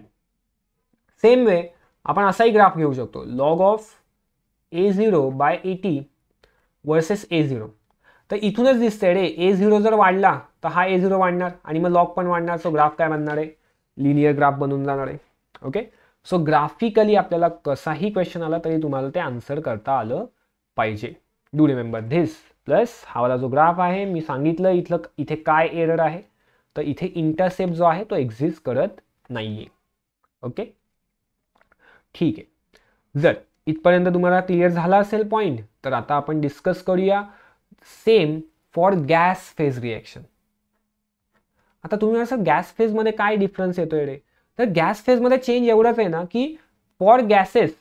सेम वे आपण असाही ग्राफ घेऊ शकतो log of A zero by A T versus A zero तर इथूनच दिसतंय रे ए झिरो जर वाढला तर हा ए झिरो वाढणार आणि मग लॉग पण वाढणार सो ग्राफ काय बनणार आहे लिनियर ग्राफ बनून जाणार आहे ओके सो ग्राफिकली आपल्याला कसाही क्वेश्चन आला तरी तुम्हाला ते आन्सर करता आलं पाहिजे डू रिमेंबर धिस प्लस हा जो ग्राफ आहे मी सांगितलं इथलं इथे काय एरर आहे तर इथे इंटरसेप्ट जो आहे तो एक्झिस्ट करत नाही आहे ओके ठीक आहे जर इथपर्यंत तुम्हाला क्लिअर झाला असेल पॉईंट तर आता आपण डिस्कस करूया same for gas phase reaction आता तुम्ही असं गॅस फेजमध्ये काय डिफरन्स येतोय रे तर गॅस फेजमध्ये चेंज एवढंच आहे ना की for gases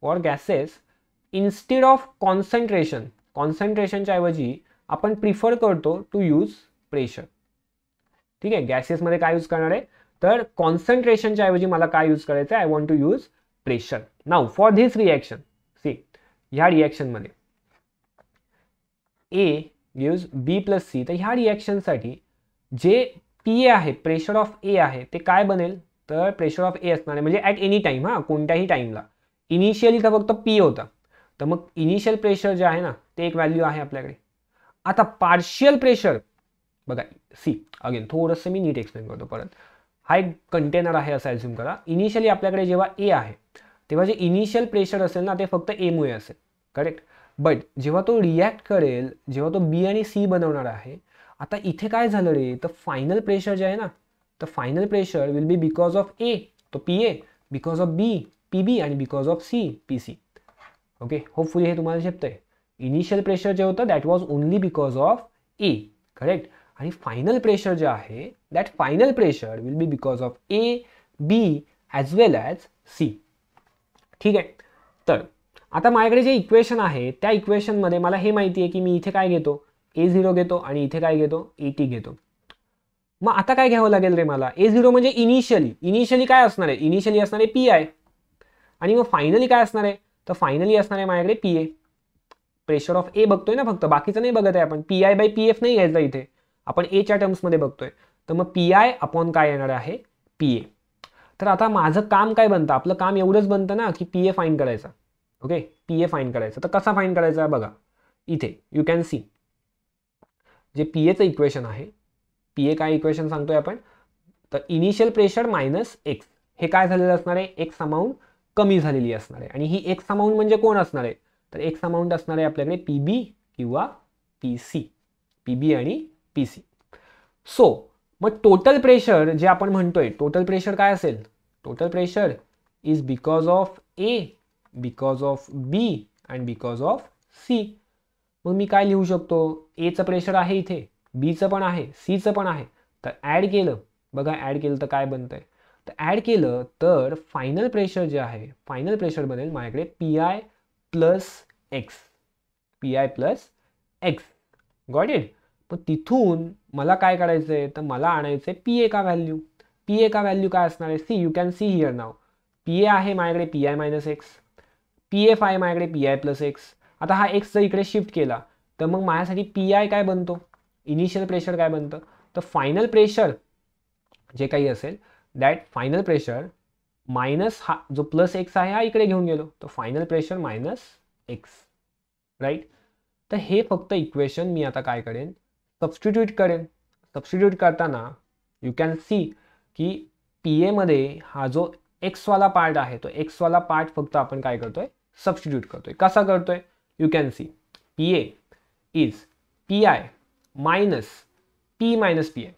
for gases instead of concentration कॉन्सन्ट्रेशनच्या ऐवजी आपण प्रिफर करतो टू यूज प्रेशर ठीक आहे गॅसेसमध्ये काय यूज करणार आहे तर कॉन्सन्ट्रेशनच्या ऐवजी मला काय यूज करायचं आहे I want to use pressure now for this reaction see ह्या रिॲक्शनमध्ये A gives B plus C तर ह्या रिॲक्शनसाठी जे पी ए आहे प्रेशर ऑफ ए आहे ते काय बनेल तर प्रेशर ऑफ ए असणार आहे म्हणजे ॲट एनी टाईम हा कोणत्याही टाईमला इनिशियली तर फक्त पी होता तर मग इनिशियल प्रेशर जे आहे ना ते एक व्हॅल्यू आहे आपल्याकडे आता पार्शियल प्रेशर बघा सी अगेन थोडंसं मी नीट एक्सप्लेन करतो परत हा एक कंटेनर आहे असं ॲज्युम करा इनिशियली आपल्याकडे जेव्हा ए आहे तेव्हा जे इनिशियल प्रेशर असेल ना ते फक्त एमुळे असेल करेक्ट बट जेव्हा तो रिॲक्ट करेल जेव्हा तो बी आणि सी बनवणार आहे आता इथे काय झालं रे तर फायनल प्रेशर जे आहे ना तर final pressure will be because of A तो P A because of B P B आणि because of C P C okay hopefully हे तुम्हाला झेपतं आहे इनिशियल प्रेशर जे होतं that was only because of A correct आणि फायनल प्रेशर जे आहे that final pressure will be because of A B as well as C ठीक आहे तर आता माझ्याकडे जे इक्वेशन आहे त्या इक्वेशनमध्ये मला हे माहिती आहे की मी इथे काय घेतो ए झिरो घेतो आणि इथे काय घेतो ए टी घेतो मग आता काय घ्यावं लागेल रे मला ए झिरो म्हणजे इनिशियली इनिशियली काय असणार आहे इनिशियली असणार आहे पी आय आणि मग फायनली काय असणार आहे तर फायनली असणार आहे माझ्याकडे P A pressure of A बघतोय ना फक्त बाकीचं नाही बघत आहे आपण P I by P F नाही घ्यायचा इथे आपण एच्या टर्म्समध्ये बघतोय तर मग पी आय अपॉन काय येणार आहे पी ए तर आता माझं काम काय बनतं आपलं काम एवढंच बनतं ना की पी ए फाईन करायचा ओके पी ए फाईन करायचं तर कसा फाईन करायचा आहे बघा इथे यू कॅन सी जे पी एचं इक्वेशन आहे पी ए काय इक्वेशन सांगतोय आपण तर इनिशियल प्रेशर मायनस एक्स हे काय झालेलं असणार आहे एक्स अमाऊंट कमी झालेली असणार आहे आणि ही एक्स अमाऊंट म्हणजे कोण असणार आहे तर एक्स अमाऊंट असणार आहे आपल्याकडे पी बी किंवा पी सी पी बी आणि पी सी सो मग टोटल प्रेशर जे आपण म्हणतोय टोटल प्रेशर काय असेल total pressure is because of A because of B and because of C मग मी काय लिहू शकतो एचं प्रेशर आहे इथे बीचं पण आहे सीचं पण आहे तर ॲड केलं बघा ॲड केलं तर काय बनतंय तर ॲड केलं तर फायनल प्रेशर जे आहे फायनल प्रेशर बनेल माझ्याकडे P I plus X P I plus X got it पण तिथून मला काय करायचं आहे तर मला आणायचं आहे पी ए का व्हॅल्यू पी ए का व्हॅल्यू काय असणार आहे see you can see here now P A आहे माझ्याकडे P I minus X P F आहे माझ्याकडे पी आय प्लस एक्स आता हा एक्स जर इकडे शिफ्ट केला तर मग माझ्यासाठी पी आय काय बनतो इनिशियल प्रेशर काय बनतं तर फायनल प्रेशर जे काही असेल दॅट फायनल प्रेशर मायनस हा जो प्लस एक्स आहे हा इकडे घेऊन गेलो तर final pressure minus X right तर हे फक्त इक्वेशन मी आता काय करेन सबस्टिट्यूट करेन सबस्टिट्यूट करताना यू कॅन सी की पी एमध्ये हा जो एक्सवाला पार्ट आहे तो एक्सवाला पार्ट फक्त आपण काय करतोय सबस्टिट्यूट करतोय कसा करतोय you can see P A is P I minus P minus P I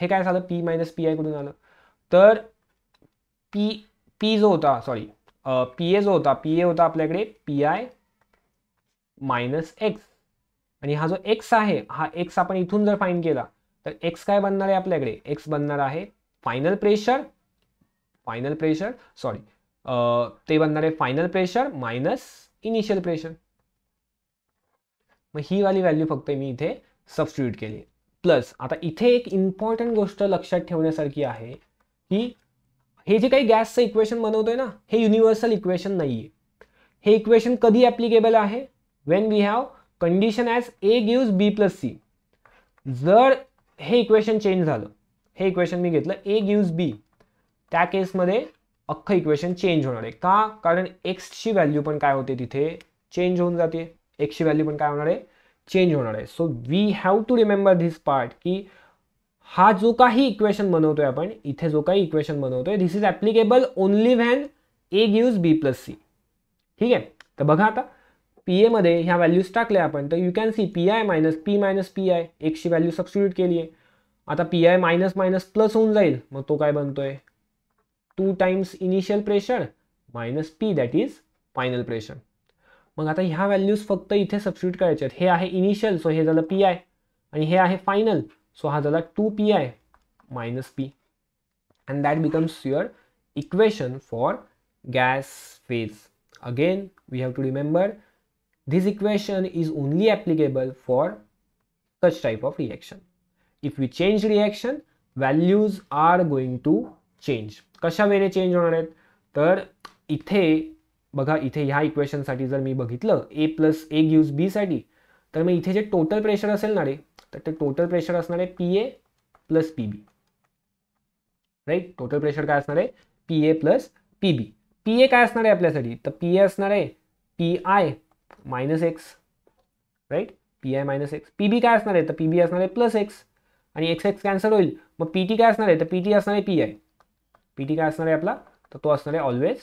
हे काय झालं पी मायनस पी आयकडून आलं तर पी पी जो होता सॉरी पी ए जो होता पी ए होता आपल्याकडे पी आय मायनस एक्स आणि हा जो एक्स आहे हा एक्स आपण इथून जर फाईन केला तर एक्स काय बनणार आहे आपल्याकडे एक्स बनणार आहे final pressure final pressure sorry ते बनणार आहे final pressure minus initial pressure मग ही वाली व्हॅल्यू फक्त मी इथे सबस्टिट्यूट केली प्लस आता इथे एक इम्पॉर्टंट गोष्ट लक्षात ठेवण्यासारखी आहे की हे जे काही गॅसचं इक्वेशन बनवतोय ना हे युनिव्हर्सल इक्वेशन नाही आहे हे इक्वेशन कधी ॲप्लिकेबल आहे when we have condition as A gives B plus C जर हे इक्वेशन चेंज झालं हे इक्वेशन मी घेतलं ए गिव्ज बी त्या केसमध्ये अख्खं इक्वेशन चेंज होणार आहे का कारण एक्सची व्हॅल्यू पण काय होते तिथे चेंज होऊन जाते एक्सची व्हॅल्यू पण काय होणार आहे चेंज होणार आहे so we have to remember this part की हा जो काही इक्वेशन बनवतोय आपण इथे जो काही इक्वेशन बनवतोय this is applicable only when A gives B plus C ठीक आहे तर बघा आता पी एमध्ये ह्या व्हॅल्यूज टाकल्या आपण तर you can see P I minus P minus P I एकशी व्हॅल्यू सबस्टिट्यूट केली आहे आता P I minus minus plus होऊन जाईल मग तो काय बनतोय two times initial pressure minus P that is final pressure मग आता ह्या व्हॅल्यूज फक्त इथे सबस्टिट्यूट करायचे आहेत हे आहे इनिशियल सो हे झालं पी आय आणि हे आहे फायनल सो हा झाला two P I minus P and that becomes your equation for gas phase again we have to remember this equation is only applicable for such type of reaction if we change reaction values are going to change कशा वेळे change होणार आहेत तर इथे बघा इथे ह्या इक्वेशनसाठी जर मी बघितलं ए प्लस ए गिव्ज बीसाठी तर मग इथे जे टोटल प्रेशर असेल ना रे तर ते टोटल प्रेशर असणार आहे P A plus P B right total pressure काय असणार आहे P A plus P B P A काय असणार आहे आपल्यासाठी तर पी ए असणार आहे P I minus X right P I minus X P B काय असणार आहे तर पी बी असणार आहे प्लस एक्स आणि एक्स एक्स कॅन्सल होईल मग पी टी काय असणार आहे तर पी टी असणार आहे पी आय पी टी काय असणार आहे आपला तर तो असणार आहे ऑलवेज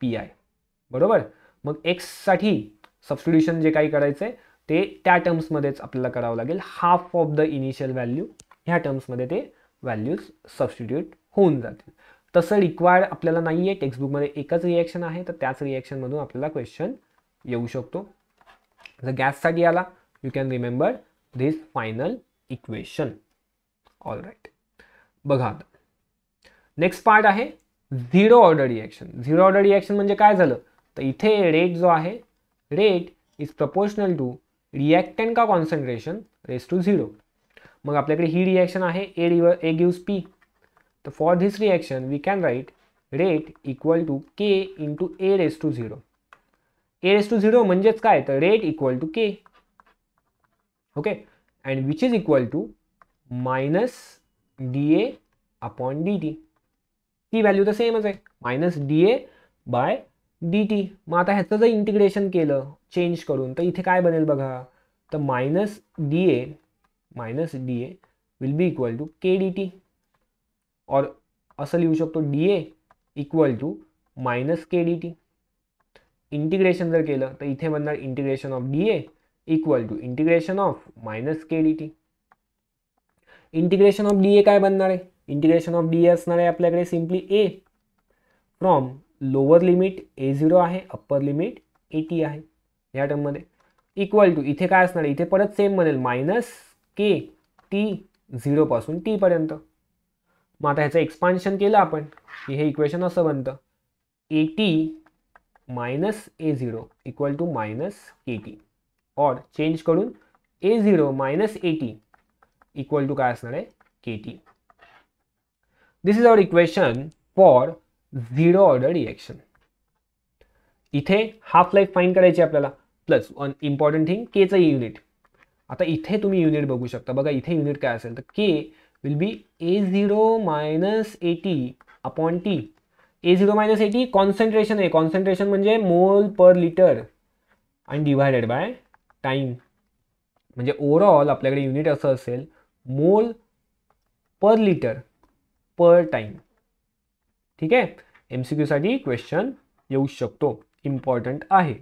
पी आय बरोबर मग एक्ससाठी सबस्टिट्यूशन जे काही करायचं आहे ते त्या टर्म्समध्येच आपल्याला करावं लागेल half of the initial value ह्या टर्म्समध्ये ते व्हॅल्यूज सबस्टिट्यूट होऊन जातील तसं रिक्वायर्ड आपल्याला नाही आहे टेक्स्टबुकमध्ये एकच रिॲक्शन आहे तर त्याच रिॲक्शनमधून आपल्याला क्वेश्चन येऊ शकतो जर गॅससाठी आला you can remember this final equation all right बघा नेक्स्ट पार्ट आहे zero order reaction zero order reaction म्हणजे काय झालं तर इथे रेट जो आहे rate is proportional to reactant का कॉन्सन्ट्रेशन रेस टू झिरो मग आपल्याकडे ही रिॲक्शन आहे ए रिव ए गिव्ज पी तर for this reaction we can write rate equal to K into A raise to zero A raise to zero म्हणजेच काय तर rate equal to K okay and which is equal to minus D A upon D T ती value तर सेमच आहे minus D A by D T मग आता ह्याचं जर इंटिग्रेशन केलं चेंज करून तर इथे काय बनेल बघा तर minus D A minus D A will be equal to K D T or असं लिहू शकतो D A equal to minus K D T integration जर केलं तर इथे बनणार integration of D A equal to integration of minus K D T integration of D A काय बनणार आहे इंटिग्रेशन ऑफ डी ए असणार आहे आपल्याकडे simply A from lower limit A zero आहे अप्पर लिमिट ए टी आहे या टर्ममध्ये इक्वल टू इथे काय असणार आहे इथे परत सेम बनेल मायनस के टी झिरोपासून टीपर्यंत मग आता ह्याचं एक्सपान्शन केलं आपण की हे इक्वेशन असं बनतं A T minus A zero equal to minus K T or change करून A zero minus A T equal to काय असणार आहे K T this is our equation for zero order reaction इथे हाफ लाईफ फाईन करायची आपल्याला plus one important thing केचं unit आता इथे तुम्ही युनिट बघू शकता बघा इथे युनिट काय असेल तर K will be A zero minus A T upon T A zero minus A T concentration आहे कॉन्सन्ट्रेशन म्हणजे मोल पर लिटर आणि डिवायडेड बाय टाईम म्हणजे ओवरऑल आपल्याकडे युनिट असं असेल मोल पर लिटर पर टाईम ठीक आहे एम सी क्यूसाठी क्वेश्चन येऊ शकतो इम्पॉर्टंट आहे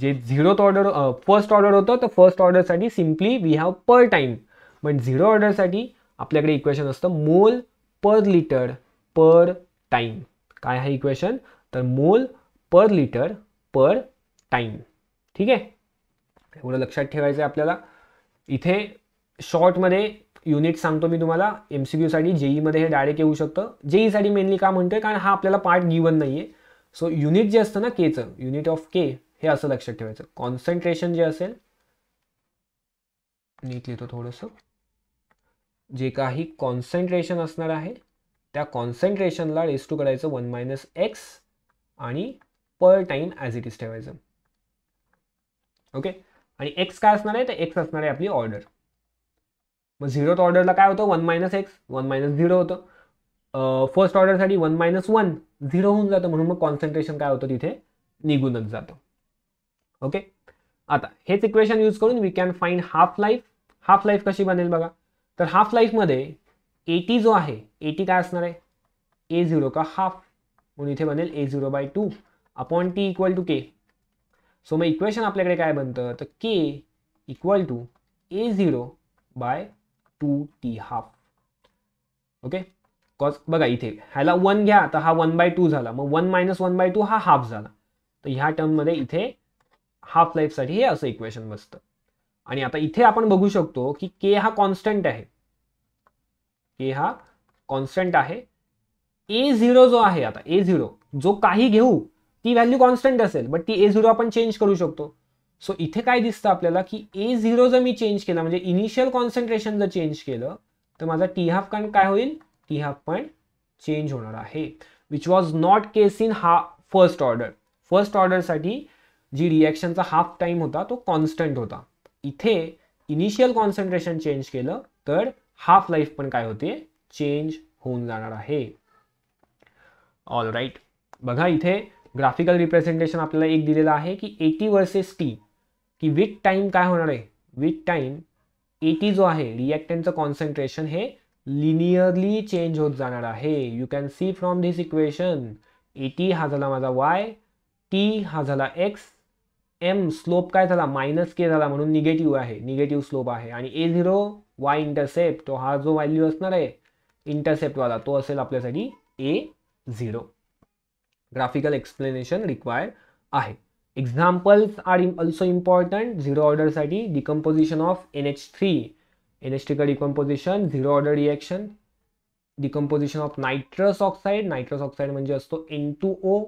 जे झिरोथ ऑर्डर फर्स्ट ऑर्डर होतं तर फर्स्ट ऑर्डरसाठी simply we have per time पण झिरो ऑर्डरसाठी आपल्याकडे इक्वेशन असतं मोल पर लिटर पर टाईम काय आहे इक्वेशन तर मोल पर लिटर पर टाईम ठीक आहे एवढं लक्षात ठेवायचं आहे आपल्याला इथे शॉर्टमध्ये युनिट सांगतो मी तुम्हाला एम सी क्यूसाठी जेईमध्ये e हे डायरेक्ट येऊ शकतं जेईसाठी e मेनली का म्हणतोय कारण हा आपल्याला पार्ट गिवन नाही आहे सो युनिट जे असतं ना केचं युनिट ऑफ के हे असं लक्षात ठेवायचं कॉन्सन्ट्रेशन जे असेल नीट लिहितो थोडंसं जे काही कॉन्सन्ट्रेशन असणार आहे त्या कॉन्सन्ट्रेशनला टू करायचं वन मायनस एक्स आणि per time as it is ठेवायचं ओके आणि एक्स काय असणार आहे तर एक्स असणार आहे आपली ऑर्डर मग झिरो ऑर्डरला काय होतं one minus X one minus zero होतं फर्स्ट ऑर्डरसाठी वन मायनस वन झिरो होऊन जातं म्हणून मग कॉन्सन्ट्रेशन काय होतं तिथे निघूनच जातं ओके आता हेच इक्वेशन यूज करून we can find half life half life कशी बनेल बघा तर हाफ लाईफमध्ये एटी जो आहे एटी काय असणार आहे ए झिरो का हाफ म्हणून इथे बनेल A zero by two upon T equal to K so मग इक्वेशन आपल्याकडे काय बनतं तर K equal to A zero by two T half okay cause बघा इथे ह्याला वन घ्या तर हा वन बाय टू झाला मग one minus one by two हा हाफ झाला तर ह्या मध्ये इथे हाफ साठी हे असं इक्वेशन बसतं आणि आता इथे आपण बघू शकतो की के हा कॉन्स्टंट आहे के हा कॉन्स्टंट आहे ए झिरो जो आहे आता ए झिरो जो काही घेऊ ती व्हॅल्यू कॉन्स्टंट असेल बट ती ए झिरो आपण चेंज करू शकतो सो इथे काय दिसतं आपल्याला की ए झिरो जर मी चेंज केला म्हणजे इनिशियल कॉन्सन्ट्रेशन जर चेंज केलं तर माझा टी हाफ पॉईंट काय होईल टी हाफ पण चेंज होणार आहे which was not case in हा फर्स्ट ऑर्डर फर्स्ट ऑर्डरसाठी जी रिॲक्शनचा हाफ टाईम होता तो कॉन्स्टंट होता इथे इनिशियल कॉन्सन्ट्रेशन चेंज केलं तर हाफ लाईफ पण काय होते चेंज होऊन जाणार आहे ऑल राईट बघा इथे ग्राफिकल रिप्रेझेंटेशन आपल्याला एक दिलेलं आहे की एटी वर्सेस टी की विथ टाईम काय होणार आहे विथ टाईम एटी जो आहे रिॲक्टनचं कॉन्सन्ट्रेशन हे लिनियरली चेंज होत जाणार आहे you can see from this equation AT हा झाला माझा वाय टी हा झाला एक्स एम स्लोप काय झाला मायनस के झाला म्हणून निगेटिव्ह आहे निगेटिव्ह स्लोप आहे आणि ए झिरो वाय इंटरसेप्ट हा जो व्हॅल्यू असणार आहे इंटरसेप्टवाला तो असेल आपल्यासाठी A zero graphical explanation required आहे examples are also important zero ऑर्डरसाठी decomposition of N H three एनएसट्रिकर decomposition zero order reaction decomposition of nitrous oxide nitrous oxide म्हणजे असतो N two O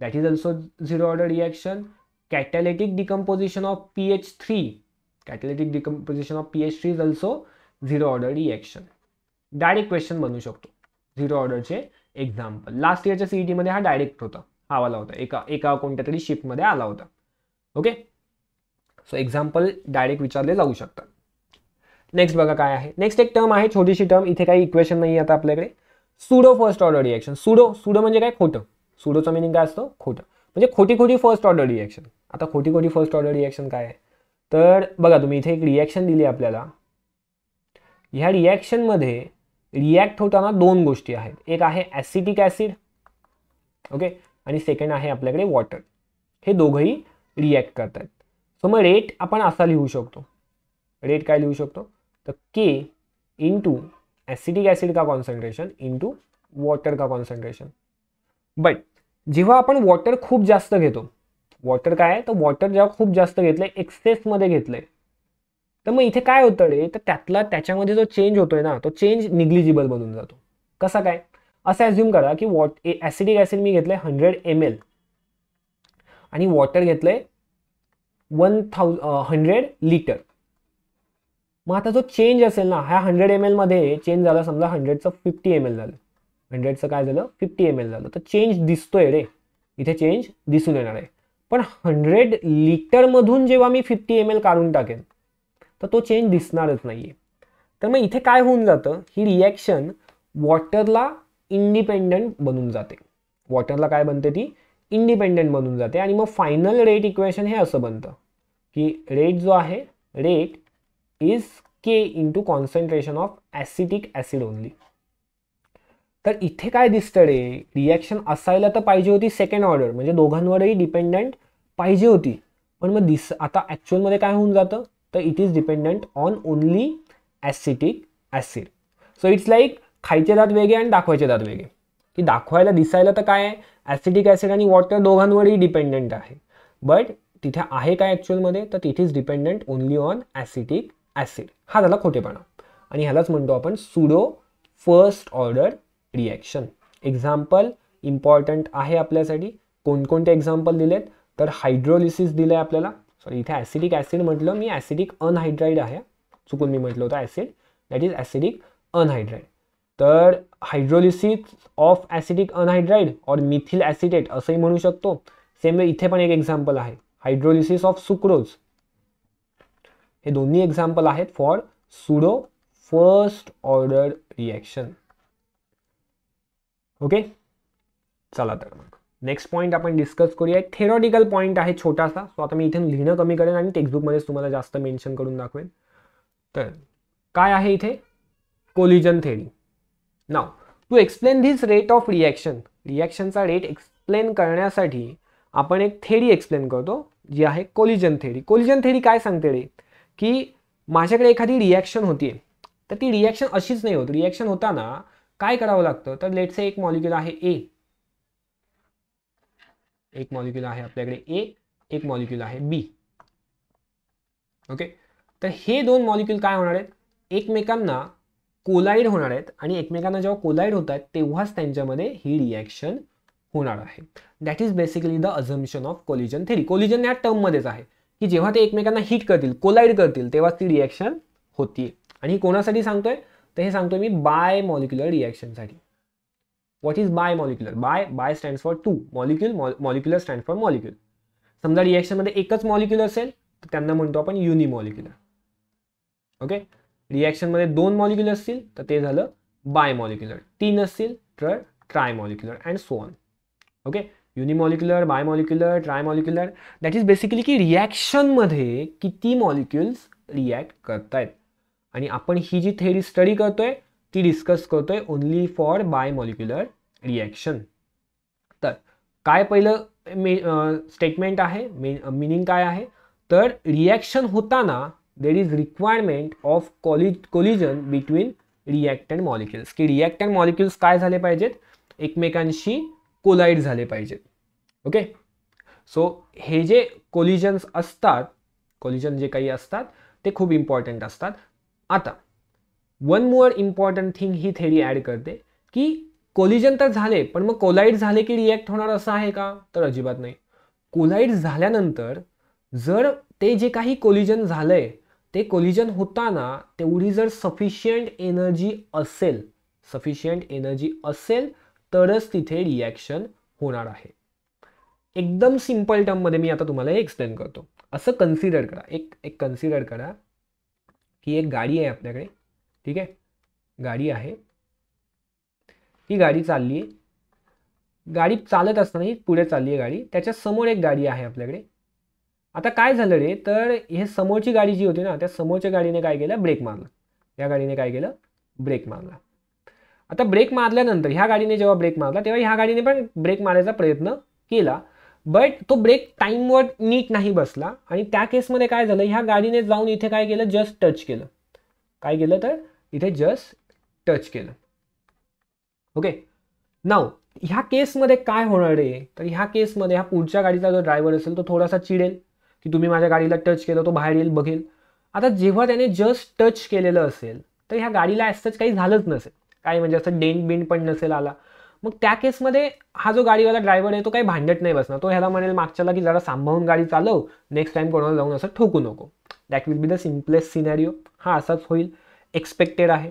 that is also zero order reaction catalytic decomposition of P H three catalytic decomposition of P H three is also zero order reaction direct question बनू शकतो zero ऑर्डरचे example last इयरच्या सीईटीमध्ये हा direct होता हा आला होता एका एका कोणत्या तरी शिपमध्ये आला होता ओके सो एक्झाम्पल डायरेक्ट विचारले जाऊ शकतात नेक्स्ट बघा काय आहे नेक्स्ट एक टर्म आहे छोटीशी टर्म इथे काही इक्वेशन नाही आता आपल्याकडे pseudo first order reaction pseudo pseudo म्हणजे काय खोटं सुडोचं मिनिंग काय असतो खोटं म्हणजे खोटी खोटी फर्स्ट ऑर्डर रिॲक्शन आता खोटी खोटी फर्स्ट ऑर्डर रिॲक्शन काय आहे तर बघा तुम्ही इथे एक रिॲक्शन दिली आपल्याला ह्या रिॲक्शनमध्ये रिॲक्ट होताना दोन गोष्टी आहेत एक आहे ॲसिटिक ॲसिड ओके आणि सेकंड आहे आपल्याकडे वॉटर हे दोघंही रिॲक्ट करत आहेत सो मग रेट आपण असा लिहू शकतो रेट काय लिहू शकतो तर के इंटू ॲसिडिक ॲसिड का कॉन्सन्ट्रेशन इंटू वॉटर का कॉन्सन्ट्रेशन बट जेव्हा आपण वॉटर खूप जास्त घेतो वॉटर काय आहे तर वॉटर जेव्हा खूप जास्त घेतलं आहे एक्सेसमध्ये घेतलं आहे तर मग इथे काय होतं रे तर त्यातला त्याच्यामध्ये जो चेंज होतोय ना तो चेंज निग्लिजिबल बनून जातो कसा काय असं ॲज्युम करा की वॉट ए ॲसिडिक ॲसिड मी घेतलं आहे हंड्रेड एम एल आणि वॉटर घेतलं आहे वन थाउज हंड्रेड लिटर मग आता जो चेंज असेल ना ह्या हंड्रेड एम एलमध्ये चेंज झाला समजा हंड्रेडचं फिफ्टी एम एल झालं हंड्रेडचं काय झालं फिफ्टी एम एल झालं तर चेंज दिसतोय रे इथे चेंज दिसून येणार आहे पण हंड्रेड लिटरमधून जेव्हा मी फिफ्टी एम एल काढून टाकेन तर तो चेंज दिसणारच नाही आहे तर मग इथे काय होऊन जातं ही रिॲक्शन वॉटरला इंडिपेंडंट बनून जाते वॉटरला काय बनते ती इंडिपेंडंट बनून जाते आणि मग फायनल रेट इक्वेशन हे असं बनतं की रेट जो आहे rate is k into concentration of acetic acid only तर इथे काय दिसतं रे रिॲक्शन असायला तर पाहिजे होती सेकंड ऑर्डर म्हणजे दोघांवरही डिपेंडंट पाहिजे होती पण मग दिस आता ॲक्च्युअलमध्ये काय होऊन जातं तर it is dependent on only acetic acid so it's like खायचे दात वेगळे आणि दाखवायचे दात वेगळे की दाखवायला दिसायला तर काय आहे ॲसिडिक ॲसिड आणि वॉटर दोघांवरही डिपेंडंट आहे बट तिथे आहे काय ॲक्च्युअलमध्ये तर तिथे is dependent only on acetic acid हा झाला खोटेपणा आणि ह्यालाच म्हणतो आपण pseudo first order reaction example important आहे आपल्यासाठी कोणकोणते एक्झाम्पल दिलेत तर हायड्रोलिसिस दिलं आहे आपल्याला सॉरी इथे ॲसिडिक ॲसिड म्हटलं मी ॲसिडिक अनहायड्राईड आहे चुकून मी म्हटलं होतं acid that is acidic anhydride तर हायड्रोलिसिस ऑफ ॲसिडिक अनहायड्राईड और मिथिल ॲसिडेट असंही म्हणू शकतो सेम इथे पण एक एक्झाम्पल आहे हायड्रोलिसिस ऑफ सुक्रोज हे दोन्ही एक्झाम्पल आहेत for pseudo first order reaction okay चला तर मग नेक्स्ट पॉईंट आपण डिस्कस करूया एक थेरॉटिकल पॉईंट आहे छोटासा सो आता मी इथे लिहिणं कमी करेन आणि टेक्स्टबुकमध्येच तुम्हाला जास्त मेन्शन करून दाखवेन तर काय आहे इथे collision theory now to explain this rate of reaction रिॲक्शनचा रेट एक्सप्लेन करण्यासाठी आपण एक थेरी एक्सप्लेन करतो जी आहे कोलिजन थेरी कोलिजन थेरी काय सांगते रे की माझ्याकडे एखादी रिॲक्शन होतीये तर ती रिॲक्शन अशीच नाही होत रिॲक्शन होताना काय करावं लागतं तर से एक मॉलिक्युल आहे ए एक मॉलिक्युल आहे आपल्याकडे ए एक मॉलिक्युल आहे बी ओके तर हे दोन मॉलिक्युल काय होणार आहेत एकमेकांना कोलाईड होणार आहेत आणि एकमेकांना जेव्हा कोलाईड होत आहेत तेव्हाच त्यांच्यामध्ये ही रिॲक्शन होणार आहे that is basically the assumption of collision theory collision या टर्ममध्येच आहे की जेव्हा ते एकमेकांना हिट करतील कोलाईड करतील तेव्हाच ती रिॲक्शन होती आणि ही कोणासाठी सांगतोय तर हे सांगतोय मी बाय मॉलिक्युलर रिॲक्शनसाठी what is bimolecular bi bi stand for two molecule molecular stand for molecule समजा रिॲक्शनमध्ये एकच मॉलिक्युल असेल तर त्यांना म्हणतो आपण युनिमॉलिक्युलर ओके रिॲक्शनमध्ये दोन मॉलिक्युल असतील तर ते झालं बायमॉलिक्युलर तीन असतील तर trimolecular and so on okay unimolecular bimolecular trimolecular that is basically की रिॲक्शनमध्ये किती मॉलिक्युल्स रिॲक्ट करतायत आणि आपण ही जी थेरी स्टडी करतोय ती डिस्कस करतोय ओन्ली फॉर बायमॉलिक्युलर रिॲक्शन तर काय पहिलं मे स्टेटमेंट आहे मे मिनिंग काय आहे तर रिॲक्शन होताना there is requirement of collision between reactant molecules की अँड मॉलिक्युल्स काय झाले पाहिजेत एकमेकांशी कोलाईड झाले पाहिजेत ओके सो हे जे कोलिजन्स असतात कोलिजन जे काही असतात ते खूप इम्पॉर्टंट असतात आता वन मोर इम्पॉर्टंट थिंग ही थेरी ॲड करते की कोलिजन तर झाले पण मग कोलाईड झाले की रिॲक्ट होणार असं आहे का तर अजिबात नाही कोलाईड झाल्यानंतर जर ते जे काही कोलिजन झालं आहे ते कोलिजन होताना तेवढी जर सफिशियंट एनर्जी असेल सफिशियंट एनर्जी असेल तरच तिथे रिॲक्शन होणार आहे एकदम सिम्पल टर्ममध्ये मी आता तुम्हाला एक्सप्लेन करतो असं कन्सिडर करा एक एक कन्सिडर करा की एक गाडी आहे आपल्याकडे ठीक आहे गाडी आहे ही गाडी चालली आहे गाडी चालत असताना ही पुढे चालली आहे गाडी त्याच्यासमोर एक गाडी आहे आपल्याकडे आता काय झालं रे तर हे समोरची गाडी जी होती ना त्या समोरच्या गाडीने काय केलं ब्रेक मारला या गाडीने काय केलं ब्रेक मारला आता ब्रेक मारल्यानंतर ह्या गाडीने जेव्हा ब्रेक मारला तेव्हा ह्या गाडीने पण ब्रेक मारायचा प्रयत्न केला बट तो ब्रेक टाईमवर नीट नाही बसला आणि त्या केसमध्ये काय झालं ह्या गाडीने जाऊन इथे काय केलं जस्ट टच केलं काय केलं तर इथे जस्ट टच केलं ओके नाव ह्या केसमध्ये काय होणार आहे तर ह्या केसमध्ये ह्या पुढच्या गाडीचा जो ड्रायव्हर असेल तो थोडासा चिडेल की तुम्ही माझ्या गाडीला टच केलं तो बाहेर येईल बघेल आता जेव्हा त्याने जस्ट टच केलेलं असेल तर ह्या गाडीला ॲज काही झालंच नसेल काय म्हणजे असं डेंट बिंट पण नसेल आला मग त्या केसमध्ये हा जो गाडीवाला ड्रायव्हर आहे तो काही भांडत नाही बसणार तो ह्याला म्हणेल मागच्याला की जरा सांभाळून गाडी चालव नेक्स्ट टाइम कोणाला जाऊन असं ठोकू नको that will be the simplest scenario हा असाच होईल एक्सपेक्टेड आहे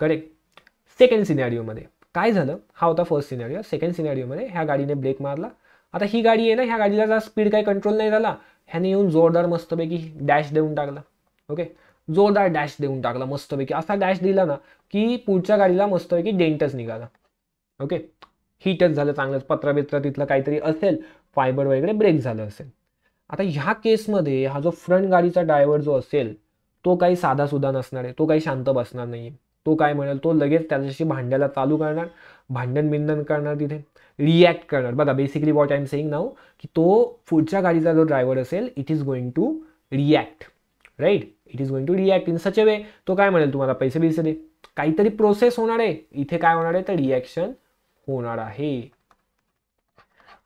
करेक्ट सेकंड सिनॅरिओमध्ये काय झालं हा होता फर्स्ट सिनॅरिओ सेकंड सिनॅरिओमध्ये ह्या गाडीने ब्रेक मारला आता ही गाडी आहे ना ह्या गाडीला जरा स्पीड काही कंट्रोल नाही झाला ह्याने येऊन जोरदार मस्तपैकी डॅश देऊन टाकला ओके जोरदार डॅश देऊन टाकला मस्तपैकी असा डॅश दिला ना की पुढच्या गाडीला मस्तपैकी डेंटच निघाला ओके हीटच झालं चांगलंच पत्रा बित्रा तिथलं काहीतरी असेल फायबर वगैरे ब्रेक झालं असेल आता ह्या केसमध्ये हा जो फ्रंट गाडीचा ड्रायव्हर जो असेल तो काही साधासुद्धा नसणार आहे तो काही शांत बसणार नाही आहे तो काय म्हणेल तो लगेच त्याच्याशी भांड्याला चालू करणार भांडण मिंडन करणार तिथे रिॲक्ट करणार बघा basically what I am saying now की तो पुढच्या गाडीचा जो ड्रायव्हर असेल it is going to react right it is going to react in such a way तो काय म्हणेल तुम्हाला पैसे बिसे दे काहीतरी प्रोसेस होणार आहे इथे काय होणार आहे तर रिॲक्शन होणार आहे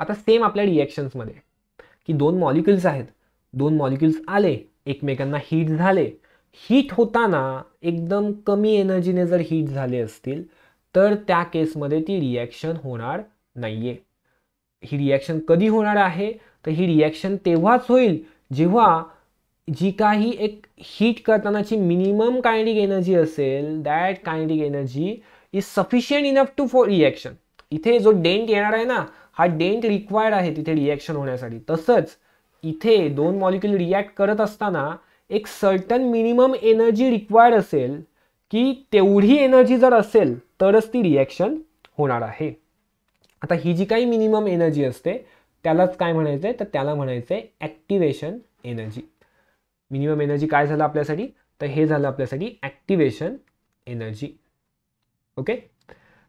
आता सेम आपल्या रिॲक्शन्समध्ये की दोन मॉलिक्युल्स आहेत दोन मॉलिक्युल्स आले एकमेकांना हीट झाले हीट होताना एकदम कमी एनर्जीने जर हीट झाले असतील तर त्या केसमध्ये ती रिॲक्शन होणार नाही ही रिॲक्शन कधी होणार आहे तर ही रिॲक्शन तेव्हाच होईल जेव्हा जी काही एक हीट करतानाची मिनिमम कायनेटिक एनर्जी असेल that kinetic energy is sufficient enough to for reaction इथे जो डेंट येणार आहे ना हा डेंट रिक्वायर्ड आहे तिथे रिॲक्शन होण्यासाठी तसंच इथे दोन मॉलिक्युल रिॲक्ट करत असताना एक सर्टन मिनिमम एनर्जी रिक्वायर्ड असेल की तेवढी एनर्जी जर असेल तरच ती रिॲक्शन होणार आहे आता ही जी काही मिनिमम एनर्जी असते त्यालाच काय म्हणायचं आहे तर त्याला म्हणायचं आहे ॲक्टिवेशन एनर्जी मिनिमम एनर्जी काय झालं आपल्यासाठी तर हे झालं आपल्यासाठी ॲक्टिवेशन एनर्जी ओके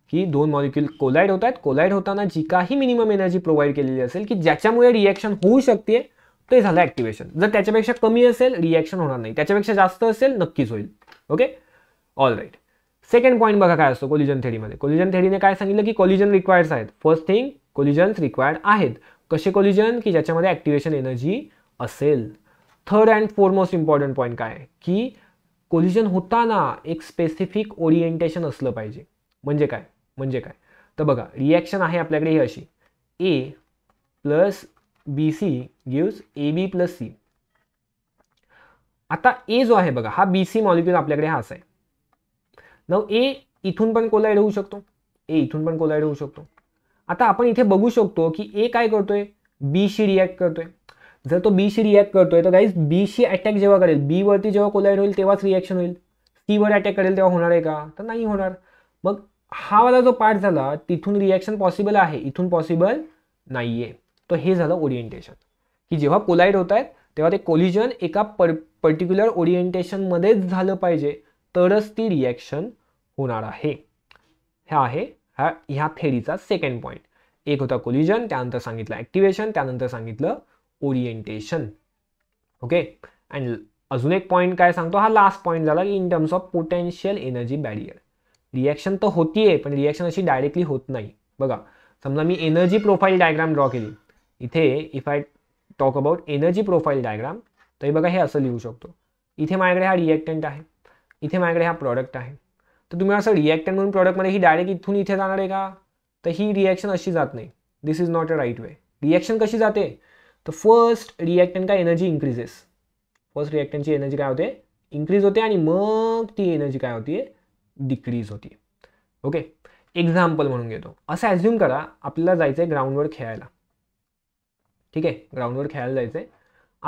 की दोन मॉलिक्यूल कोलाईड होत आहेत कोलाईड होताना जी काही मिनिमम एनर्जी प्रोव्हाइड केलेली असेल की ज्याच्यामुळे रिॲक्शन होऊ शकते ते झालं ॲक्टिवेशन जर त्याच्यापेक्षा कमी असेल रिॲक्शन होणार नाही त्याच्यापेक्षा जास्त असेल नक्कीच होईल okay all right second point बघा काय असतो कोलिजन थेरीमध्ये कोलिजन थेरीने काय सांगितलं की कोलिजन रिक्वायर्ड्स आहेत फर्स्ट थिंग कोलिजन्स रिक्वायर्ड आहेत कसे कोलिजन की ज्याच्यामध्ये ॲक्टिवेशन एनर्जी असेल third and most important point काय की कोलिजन होताना एक स्पेसिफिक ओरिएंटेशन असलं पाहिजे म्हणजे काय म्हणजे काय तर बघा रिॲक्शन आहे आपल्याकडे ही अशी A plus BC gives A B plus C आता ए जो आहे बघा हा बी सी मॉलिक्युल आपल्याकडे हाच आहे नव ए इथून पण कोलाइड होऊ शकतो ए इथून पण कोलाइड होऊ शकतो आता आपण इथे बघू शकतो की ए काय करतोय शी रिॲक्ट करतोय जर तो शी रिॲक्ट करतोय तर गाईज शी अटॅक जेव्हा करेल बीवरती जेव्हा कोलाइड होईल तेव्हाच रिॲक्शन होईल सीवर अटॅक करेल तेव्हा होणार आहे का तर नाही होणार मग हा वाला जो पार्ट झाला तिथून रिॲक्शन पॉसिबल आहे इथून पॉसिबल नाही आहे तर हे झालं ओरिएंटेशन की जेव्हा कोलाईड होत आहेत तेव्हा ते कोलिजन एका पर पर्टिक्युलर ओरिएंटेशनमध्येच झालं पाहिजे तरच ती रिॲक्शन होणार आहे ह्या आहे ह्या ह्या थेरीचा सेकंड पॉईंट एक होता कोलिजन त्यानंतर सांगितलं ॲक्टिवेशन त्यानंतर सांगितलं ओरिएंटेशन ओके अँड अजून एक पॉईंट काय सांगतो हा लास्ट पॉईंट झाला की in terms of potential energy barrier reaction तर आहे पण रिॲक्शन अशी डायरेक्टली होत नाही बघा समजा मी एनर्जी प्रोफाईल डायग्राम ड्रॉ केली इथे if I talk about energy profile diagram तर हे बघा हे असं लिहू शकतो इथे माझ्याकडे हा रिॲक्टंट आहे इथे माझ्याकडे हा प्रॉडक्ट आहे तर तुम्ही असं रिॲक्टंट म्हणून प्रॉडक्टमध्ये ही डायरेक्ट इथून इथे जाणार आहे का तर ही रिॲक्शन अशी जात नाही this is not a right way reaction कशी जाते तर फर्स्ट रिॲक्टंट काय एनर्जी इन्क्रीजेस फर्स्ट रिॲक्टंटची एनर्जी काय होते इन्क्रीज होते आणि मग ती एनर्जी काय होती डिक्रीज होती ओके एक्झाम्पल म्हणून घेतो असं ॲझ्युम करा आपल्याला जायचं आहे ग्राउंडवर खेळायला ठीक आहे ग्राउंडवर खेळायला जायचं आहे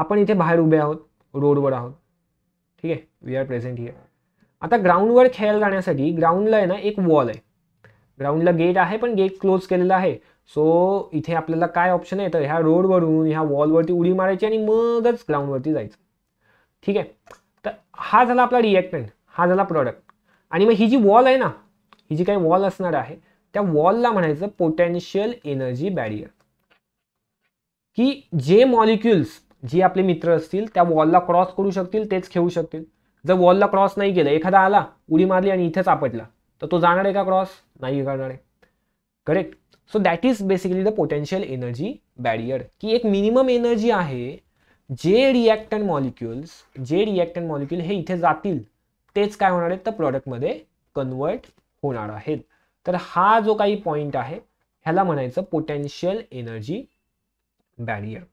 आपण इथे बाहेर उभे आहोत रोडवर आहोत ठीक आहे वी आर प्रेझेंट हिअर आता ग्राउंडवर खेळायला जाण्यासाठी ग्राउंडला आहे ना एक वॉल आहे ग्राउंडला गेट आहे पण गेट क्लोज केलेला आहे सो इथे आपल्याला काय ऑप्शन आहे तर ह्या रोडवरून ह्या वॉलवरती उडी मारायची आणि मगच ग्राउंडवरती जायचं ठीक आहे तर हा झाला आपला रिॲक्टमेंट हा झाला प्रॉडक्ट आणि मग ही जी वॉल आहे ना ही जी काही वॉल असणार आहे त्या वॉलला म्हणायचं पोटॅन्शियल एनर्जी बॅरियर की जे मॉलिक्युल्स जे आपले मित्र असतील त्या वॉलला क्रॉस करू शकतील तेच खेळू शकतील जर वॉलला क्रॉस नाही केलं एखादा आला उडी मारली आणि इथेच आपटला तर तो जाणार आहे का क्रॉस नाही करणार आहे correct so that is basically the potential energy barrier की एक मिनिमम एनर्जी आहे जे रिॲक्टन मॉलिक्युल्स जे रिॲक्टन मॉलिक्युल हे इथे जातील तेच काय होणार आहेत तर प्रॉडक्टमध्ये कन्वर्ट होणार आहेत तर हा जो काही पॉईंट आहे ह्याला म्हणायचं पोटेन्शियल एनर्जी बॅरियर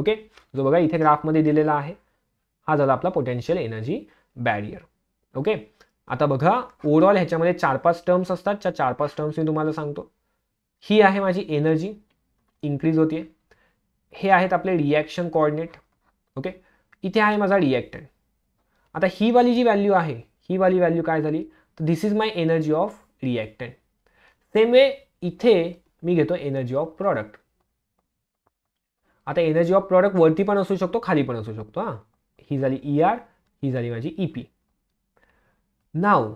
ओके जो बघा इथे ग्राफमध्ये दिलेला आहे हा झाला आपला पोटेन्शियल एनर्जी बॅरियर ओके आता बघा ओवरऑल ह्याच्यामध्ये चार पाच टर्म्स असतात ज्या चार पाच टर्म्स मी तुम्हाला सांगतो ही आहे माझी एनर्जी इन्क्रीज होते हे आहेत आपले रिॲक्शन कॉर्डिनेट ओके इथे आहे माझा रिॲक्टंट आता ही वाली जी व्हॅल्यू आहे ही वाली व्हॅल्यू काय झाली तर this is my energy of reactant same way इथे मी घेतो एनर्जी ऑफ प्रॉडक्ट आता एनर्जी ऑफ प्रॉडक्ट वरती पण असू शकतो खाली पण असू शकतो हां ही झाली ई e आर ही झाली माझी ई पी नाव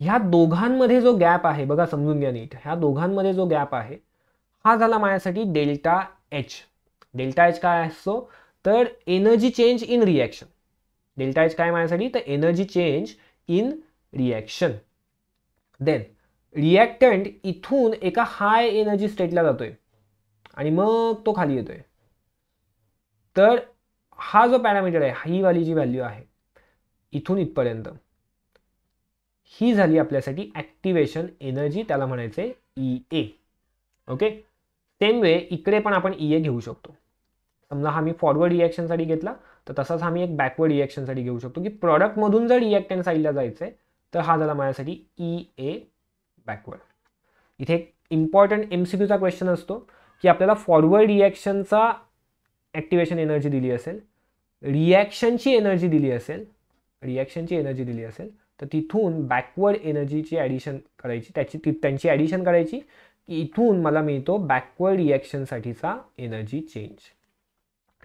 ह्या दोघांमध्ये जो गॅप आहे बघा समजून घ्या नीट ह्या दोघांमध्ये जो गॅप आहे हा झाला माझ्यासाठी डेल्टा एच डेल्टा एच काय असतो तर energy change in reaction delta H काय माझ्यासाठी तर energy change in reaction then reactant इथून एका हाय एनर्जी स्टेटला जातोय आणि मग तो खाली येतोय तर हा जो पॅरामीटर आहे ही वाली जी व्हॅल्यू आहे इथून इथपर्यंत ही झाली आपल्यासाठी ॲक्टिवेशन एनर्जी त्याला म्हणायचे E A okay same way इकडे पण आपण ई e ए घेऊ शकतो समजा हा मी फॉरवर्ड रिॲक्शनसाठी घेतला तर तसाच हा मी एक बॅकवर्ड रिॲक्शनसाठी घेऊ शकतो की प्रॉडक्टमधून जर रिॲक्टन साईडला जायचं आहे तर हा झाला माझ्यासाठी ई ए बॅकवर्ड इथे एक इम्पॉर्टंट एम सी क्वेश्चन असतो की आपल्याला फॉरवर्ड रिॲक्शनचा ॲक्टिवेशन एनर्जी दिली असेल रिॲक्शनची एनर्जी दिली असेल रिॲक्शनची एनर्जी दिली असेल तर तिथून बॅकवर्ड एनर्जीची ॲडिशन करायची त्याची ती त्यांची ॲडिशन करायची की इथून मला मिळतो बॅकवर्ड रिॲक्शनसाठीचा एनर्जी चेंज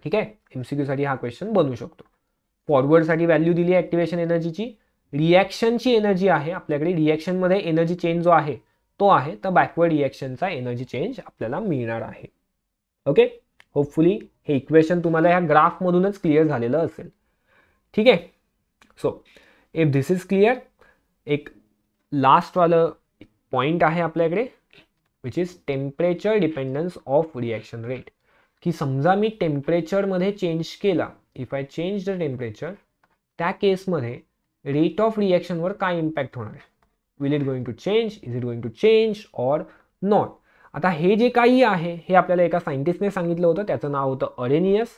ठीक आहे एम सी क्यूसाठी हा क्वेश्चन बनू शकतो फॉरवर्डसाठी व्हॅल्यू दिली आहे ॲक्टिवेशन एनर्जीची रिॲक्शनची एनर्जी आहे आपल्याकडे रिॲक्शनमध्ये एनर्जी चेंज जो आहे तो आहे तर बॅकवर्ड रिॲक्शनचा एनर्जी चेंज आपल्याला मिळणार आहे ओके होपफुली हे इक्वेशन तुम्हाला ह्या ग्राफमधूनच क्लिअर झालेलं असेल ठीक आहे so if this is clear एक लास्टवालं पॉईंट आहे आपल्याकडे which is temperature dependence of reaction rate की समजा मी टेम्परेचरमध्ये चेंज केला if I change the temperature त्या केसमध्ये रेट ऑफ रिॲक्शनवर काय इम्पॅक्ट होणार आहे will it going to change is it going to change or not आता हे जे काही आहे हे आपल्याला एका सायंटिस्टने सांगितलं होतं त्याचं नाव होतं अरेनियस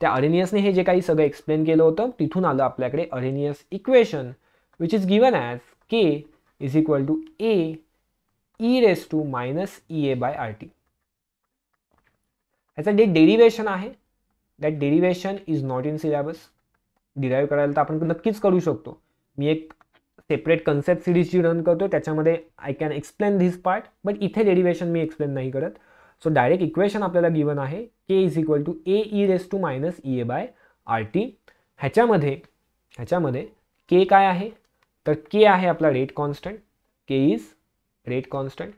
त्या अरेनियसने हे जे काही सगळं एक्सप्लेन केलं होतं तिथून आलं आपल्याकडे Arrhenius equation which is given as k is equal to A e raise to minus E A by R T ह्याचं जे डेरिवेशन आहे that derivation is not in syllabus derive करायला तर आपण नक्कीच करू शकतो मी एक सेपरेट कन्सेप्ट जी रन करतो त्याच्यामध्ये I can explain this part but इथे डेरिवेशन मी एक्सप्लेन नाही करत सो डायरेक्ट इक्वेशन आपल्याला गिवन आहे k is equal to A e raise to minus E A by R T ह्याच्यामध्ये ह्याच्यामध्ये के काय आहे तर के आहे आपला rate constant k is rate constant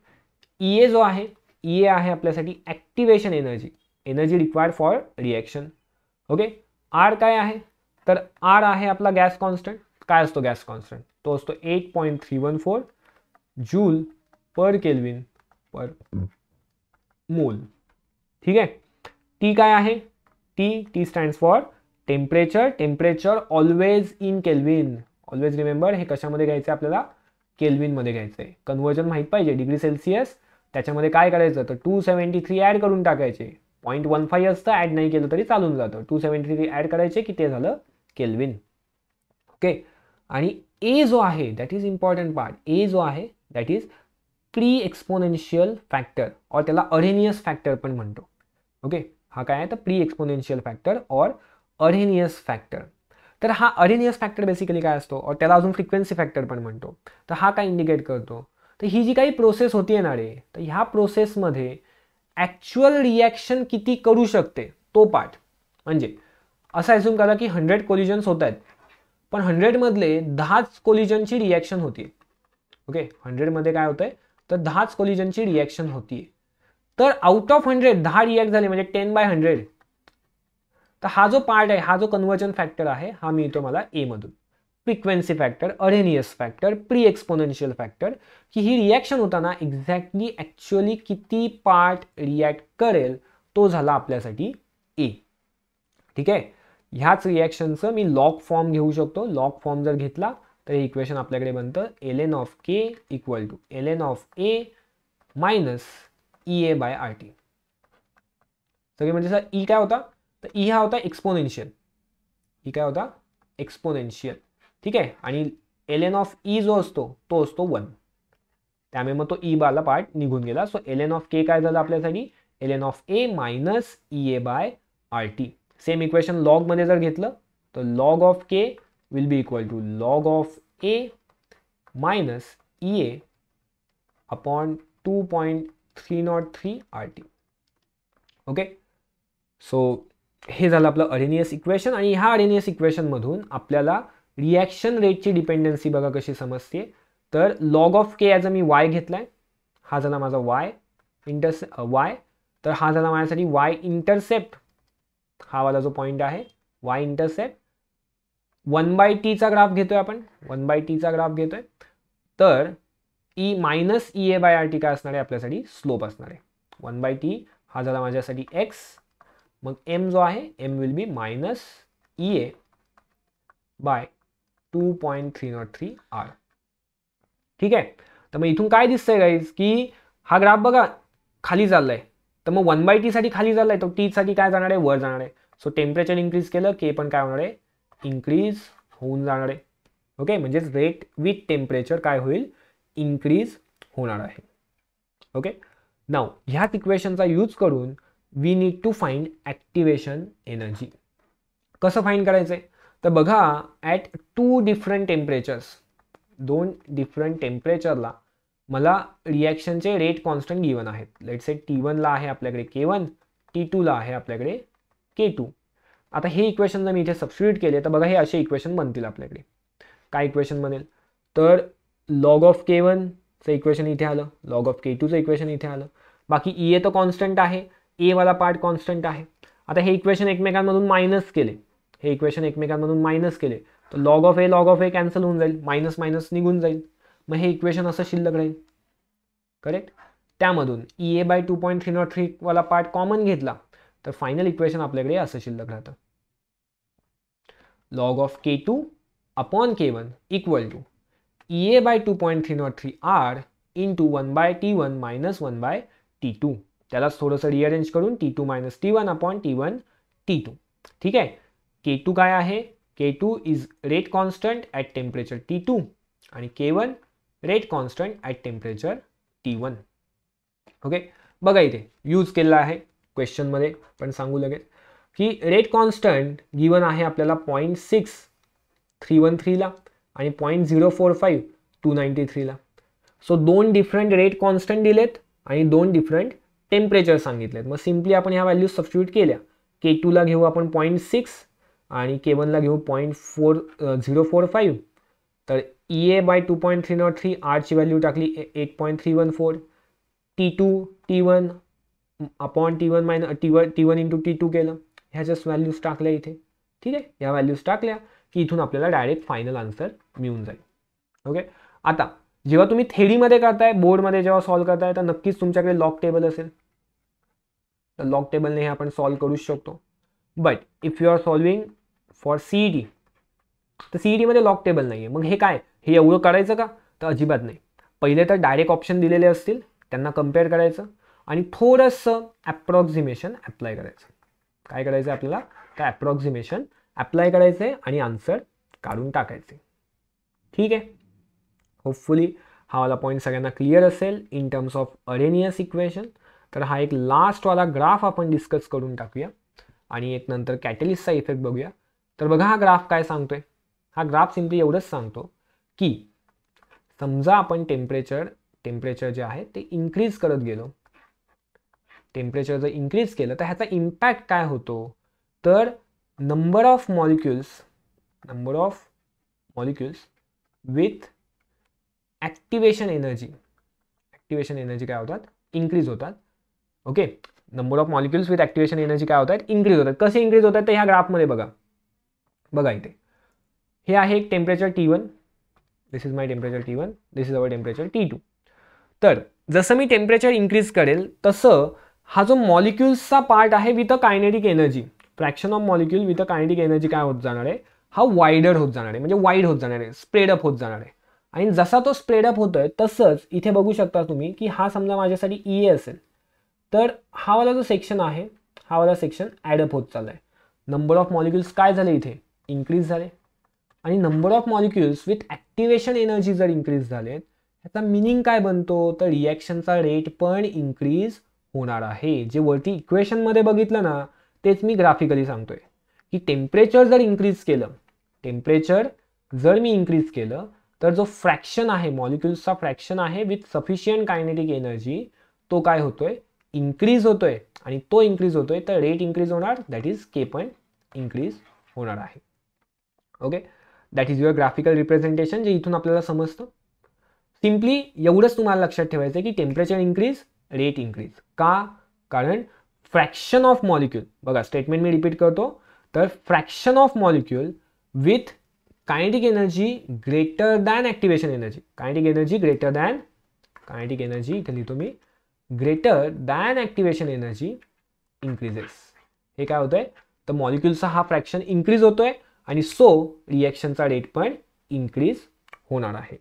E A जो आहे ई e ए आहे आपल्यासाठी activation energy energy required for reaction okay R काय आहे तर आर आहे आपला गॅस कॉन्स्टंट काय असतो गॅस कॉन्स्टंट तो असतो eight point three one four joule per kelvin per mole ठीक आहे टी काय आहे T T stands for temperature temperature always in kelvin always remember हे कशामध्ये घ्यायचं आहे आपल्याला केल्विनमध्ये घ्यायचं आहे कन्व्हर्जन माहीत पाहिजे डिग्री सेल्सिअस त्याच्यामध्ये काय करायचं तर टू सेवन्टी थ्री ॲड करून टाकायचे पॉईंट वन फाईव्ह असतं ॲड नाही केलं तरी चालून जातं टू सेवन्टी थ्री ॲड करायचे की ते झालं केल्विन ओके आणि ए जो आहे that is important part A जो आहे that is pre exponential factor और त्याला अरेनियस फॅक्टर पण म्हणतो ओके हा काय आहे तर प्री एक्सपोनेन्शियल फॅक्टर और अरेनियस फॅक्टर तर हा अरेनियस फॅक्टर बेसिकली काय असतो और त्याला अजून फ्रिक्वेन्सी फॅक्टर पण म्हणतो तर हा काय इंडिकेट करतो तर ही जी काही प्रोसेस होती ना रे तर ह्या प्रोसेसमध्ये ॲक्च्युअल रिॲक्शन किती करू शकते तो पार्ट म्हणजे असं अज्युम करा की हंड्रेड कोलिजन्स होत आहेत पण हंड्रेडमधले दहाच कोलिजनची रिॲक्शन होती ओके हंड्रेडमध्ये काय होतंय तर दहाच कोलिजनची रिॲक्शन होती तर आउट ऑफ हंड्रेड दहा रिॲक्ट झाले म्हणजे टेन बाय हंड्रेड तर हा जो पार्ट आहे हा जो कन्वर्जन फॅक्टर आहे हा मिळतो मला एमधून frequency factor Arrhenius factor pre exponential factor की ही रिॲक्शन होताना एक्झॅक्टली ॲक्च्युअली किती पार्ट रिॲक्ट करेल तो झाला आपल्यासाठी ए ठीक आहे ह्याच रिॲक्शनचं मी लॉक फॉर्म घेऊ शकतो लॉक फॉर्म जर घेतला तर हे इक्वेशन आपल्याकडे बनतं L N of k equal to L N of A minus E A by R T सगळे म्हणजे सर ई e काय होता तर ई e हा होता एक्सपोनेन्शियल ई e काय होता एक्सपोनेन्शियल ठीक आहे आणि एल एन ऑफ ई जो असतो तो असतो वन त्यामुळे मग तो ई बाला पार्ट निघून गेला so L N of k काय झालं आपल्यासाठी L N of A minus E A by R T same equation लॉगमध्ये जर घेतलं तर log of k will be equal to log of A minus E A upon two point three not three R T okay so हे झालं आपलं Arrhenius equation आणि ह्या Arrhenius इक्वेशनमधून आपल्याला रिॲक्शन रेटची डिपेंडन्सी बघा कशी समजते तर लॉग ऑफ के याचा मी वाय घेतला आहे हा झाला माझा वाय इंटरसे वाय तर हा झाला माझ्यासाठी वाय इंटरसेप्ट हा वाला जो पॉईंट आहे वाय इंटरसेप्ट वन बाय टीचा ग्राफ घेतोय आपण वन बाय टीचा ग्राफ घेतोय तर E minus E A by R T काय असणार आहे आपल्यासाठी स्लोप असणार आहे वन बाय टी हा झाला माझ्यासाठी एक्स मग एम जो आहे M will be minus E A by two point three not three R ठीक आहे तर मग इथून काय दिसतंय गाईज की हा ग्राफ बघा खाली चाललाय तर मग वन बाय साठी खाली झालं आहे तर साठी काय जाणार आहे वर जाणार आहे सो टेम्परेचर इन्क्रीज केलं के पण काय होणार आहे इन्क्रीज होऊन जाणार आहे ओके म्हणजेच रेट विथ टेम्परेचर काय होईल इन्क्रीज होणार आहे ओके नाव ह्याच इक्वेशनचा यूज करून we need to find activation energy कसं फाईंड करायचं तर बघा ॲट टू डिफरंट टेम्परेचर्स दोन डिफरंट टेम्परेचरला मला रिॲक्शनचे रेट कॉन्स्टंट गिवन आहेत लेट से टी वनला आहे आपल्याकडे के वन टी टूला आहे आपल्याकडे के टू आता हे इक्वेशन जर मी इथे सबस्टिट्यूट केले तर बघा हे असे इक्वेशन बनतील आपल्याकडे काय इक्वेशन बनेल तर लॉग ऑफ के वनचं इक्वेशन इथे आलं लॉग ऑफ के टूचं इक्वेशन इथे आलं बाकी ई e ए तर कॉन्स्टंट आहे एवाला पार्ट कॉन्स्टंट आहे आता हे इक्वेशन एकमेकांमधून मायनस केले हे इक्वेशन एकमेकांमधून मायनस केले तर log of A log of A cancel होऊन जाईल मायनस मायनस निघून जाईल मग हे इक्वेशन असं शिल्लक राहील करेक्ट त्यामधून E A by two point three not वाला पार्ट कॉमन घेतला तर फायनल इक्वेशन आपल्याकडे असं शिल्लक राहतं log of k two upon k one equal to E A by two point three not three R into one by T one minus one by T two त्यालाच थोडंसं rearrange करून T two minus T one upon T one T two ठीक आहे k two काय आहे k two is rate constant at temperature T two आणि k one rate constant at temperature T one okay बघा इथे use केला आहे क्वेश्चनमध्ये पण सांगू लगेच की रेट कॉन्स्टंट गिवन आहे आपल्याला पॉईंट सिक्स थ्री वन थ्रीला आणि point zero four five two ninety थ्रीला सो दोन डिफरंट रेट कॉन्स्टंट दिलेत आणि दोन डिफरंट टेम्परेचर सांगितलेत मग सिम्पली आपण ह्या व्हॅल्यूज सबस्टिट्यूट केल्या के टूला घेऊ आपण पॉईंट सिक्स आणि के वनला घेऊ point four zero four five तर E e A by two point three not three आरची व्हॅल्यू टाकली eight point three one four T two T one upon T one minus T one T one into T two केलं ह्याच्याच values टाकल्या इथे ठीक आहे या values टाकल्या की इथून आपल्याला डायरेक्ट फायनल आन्सर मिळून जाईल ओके आता जेव्हा तुम्ही थेडीमध्ये करताय बोर्डमध्ये जेव्हा सॉल्व्ह करताय तर नक्कीच तुमच्याकडे लॉक टेबल असेल तर लॉक टेबलने हे आपण सॉल्व्ह करूच शकतो but if you are solving for D तर सीईटीमध्ये e लॉक टेबल नाही आहे मग हे काय हे एवढं करायचं का तर अजिबात नाही पहिले तर डायरेक्ट ऑप्शन दिलेले असतील त्यांना कम्पेअर करायचं आणि थोडंसं ॲप्रॉक्झिमेशन ॲप्लाय करायचं काय करायचं आपल्याला तर ॲप्रॉक्झिमेशन ॲप्लाय करायचं आहे आणि आन्सर काढून टाकायचे ठीक आहे होपफुली हा वाला पॉईंट सगळ्यांना क्लिअर असेल in terms of Arrhenius equation तर हा एक लास्टवाला ग्राफ आपण डिस्कस करून टाकूया आणि एक नंतर कॅटलिस्टचा इफेक्ट बघूया तर बघा हा ग्राफ काय सांगतोय हा ग्राफ सिम्पली एवढंच सांगतो की समजा आपण टेम्परेचर टेम्परेचर जे आहे ते इन्क्रीज करत गेलो टेम्परेचर जर इन्क्रीज केलं तर ह्याचा इम्पॅक्ट काय होतो तर number of molecules number of molecules with activation energy activation energy काय होतात इन्क्रीज होतात okay number of molecules with activation energy काय होतात इन्क्रीज होतात कसे इन्क्रीज होतात तर ह्या ग्राफमध्ये बघा बघा इथे हे आहे एक temperature T one this is my temperature T one this is our temperature T two तर जसं मी टेम्परेचर इन्क्रीज करेल तसं हा जो मॉलिक्युल्सचा पार्ट आहे with a kinetic energy fraction of molecule with a kinetic energy काय होत जाणार आहे हा वायडर होत जाणार आहे म्हणजे वाईड होत जाणार आहे स्प्रेडअप होत जाणार आहे आणि जसा तो स्प्रेडअप आहे तसंच इथे बघू शकता तुम्ही की हा समजा माझ्यासाठी ई e ए असेल तर हा वाला जो सेक्शन आहे हा वाला सेक्शन ॲडअप होत चालला आहे नंबर ऑफ मॉलिक्युल्स काय झाले इथे इन्क्रीज झाले आणि number of molecules with activation energy जर इन्क्रीज झाले ह्याचा मिनिंग काय बनतो तर रिॲक्शनचा रेट पण इन्क्रीज होणार आहे जे वरती इक्वेशनमध्ये बघितलं ना तेच मी ग्राफिकली सांगतोय की टेम्परेचर जर इन्क्रीज केलं टेम्परेचर जर मी इन्क्रीज केलं तर जो फ्रॅक्शन आहे मॉलिक्युल्सचा फ्रॅक्शन आहे विथ सफिशियंट कायनेटिक एनर्जी तो काय होतोय इन्क्रीज होतोय आणि तो इन्क्रीज होतोय तर रेट इन्क्रीज होणार दॅट इज के पण इन्क्रीज होणार आहे okay that is your graphical representation जे इथून आपल्याला समजतं सिम्पली एवढंच तुम्हाला लक्षात ठेवायचं आहे की टेम्परेचर इन्क्रीज रेट इन्क्रीज का कारण फ्रॅक्शन ऑफ मॉलिक्युल बघा स्टेटमेंट मी रिपीट करतो तर fraction of molecule with kinetic energy greater than activation energy kinetic energy greater than kinetic energy इथे लिहितो मी greater than activation energy increases हे काय होतं आहे तर मॉलिक्युलचा हा फ्रॅक्शन इन्क्रीज होतो आहे आणि सो रिॲक्शनचा रेट पण इन्क्रीज होणार आहे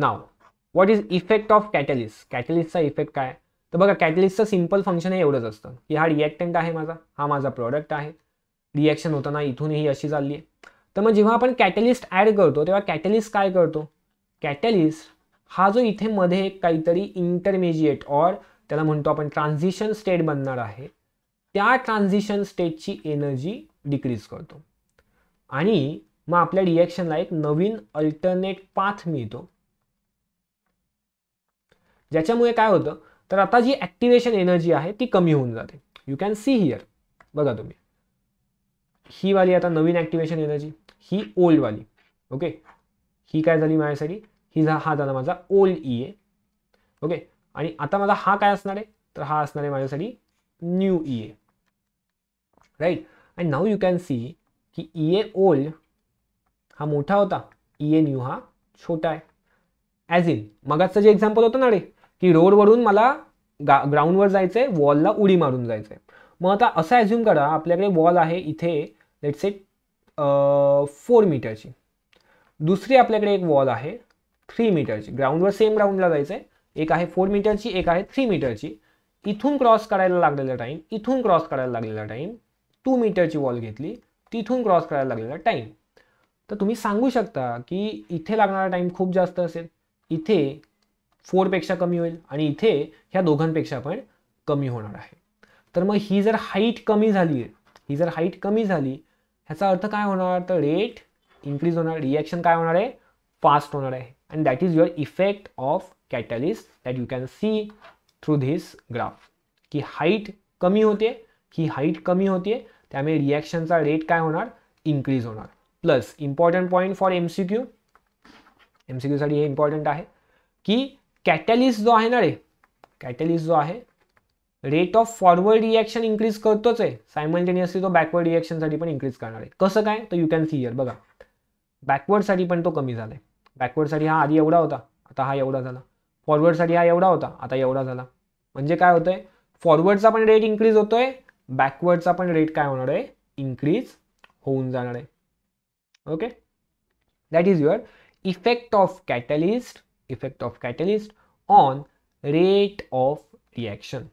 now what is effect of catalyst कॅटलिस्टचा इफेक्ट काय तर बघा कॅटलिस्टचं सिम्पल फंक्शन हे एवढंच असतं की हा रिॲक्टंट आहे माझा हा माझा प्रॉडक्ट आहे रिॲक्शन होताना इथूनही अशी चालली आहे तर मग जेव्हा आपण कॅटलिस्ट ॲड करतो तेव्हा कॅटलिस्ट काय करतो कॅटलिस्ट हा जो इथे मध्ये काहीतरी इंटरमिजिएट ऑर त्याला म्हणतो आपण ट्रान्झिशन स्टेट बनणार आहे त्या ट्रान्झिशन स्टेटची एनर्जी डिक्रीज करतो आणि मग आपल्या रिॲक्शनला एक नवीन अल्टरनेट पाथ मिळतो ज्याच्यामुळे काय होतं तर आता जी ॲक्टिवेशन एनर्जी आहे ती कमी होऊन जाते यू कॅन सी हियर बघा तुम्ही ही वाली आता नवीन ॲक्टिवेशन एनर्जी ही ओल्ड वाली ओके ही काय झाली माझ्यासाठी ही झा हा झाला माझा ओल्ड ई ए ओके आणि आता माझा हा काय असणार आहे तर हा असणार आहे माझ्यासाठी new E A right and now you can see की ई ए ओल्ड हा मोठा होता ई ए न्यू हा छोटा आहे ॲज इन मगाचं जे एक्झाम्पल होतं ना रे की रोडवरून मला गा ग्राउंडवर जायचं आहे वॉलला उडी मारून जायचं आहे मग आता असं ॲझ्युम करा आपल्याकडे वॉल आहे इथे लेट्स से फोर मीटरची दुसरी आपल्याकडे एक वॉल आहे थ्री मीटरची ग्राउंडवर सेम ग्राउंडला जायचं आहे एक आहे फोर मीटरची एक आहे थ्री मीटरची इथून क्रॉस करायला लागलेला टाईम इथून क्रॉस करायला लागलेला टाईम टू मीटरची वॉल घेतली तिथून क्रॉस करायला लागलेला टाईम तर तुम्ही सांगू शकता की इथे लागणारा टाईम खूप जास्त असेल इथे फोरपेक्षा कमी होईल आणि इथे ह्या दोघांपेक्षा पण कमी होणार आहे तर मग ही जर हाईट कमी झाली ही जर हाईट कमी झाली ह्याचा अर्थ काय होणार तर रेट इन्क्रीज होणार रिॲक्शन काय होणार आहे फास्ट होणार आहे and that is your effect of catalyst that you can see through this graph की हाईट कमी होते ही हाईट कमी होते त्यामुळे रिॲक्शनचा रेट काय होणार इन्क्रीज होणार plus important point for M C Q M C क्यूसाठी हे इम्पॉर्टंट आहे की कॅटॅलिस्ट जो आहे ना रे कॅटॅलिस्ट जो आहे rate of forward reaction increase करतोच आहे सायमल्टेनियसली तो बॅकवर्ड रिॲक्शनसाठी पण इन्क्रीज करणार आहे कसं काय तर यू कॅन सी इयर बघा बॅकवर्डसाठी पण तो कमी झाला आहे बॅकवर्डसाठी हा आधी एवढा होता आता हा एवढा झाला फॉरवर्डसाठी हा एवढा होता आता एवढा झाला म्हणजे काय होतं आहे फॉरवर्डचा पण रेट इन्क्रीज होतोय बॅकवर्डचा पण रेट काय होणार आहे इन्क्रीज होऊन जाणार आहे okay that is your effect of catalyst effect of catalyst on rate of reaction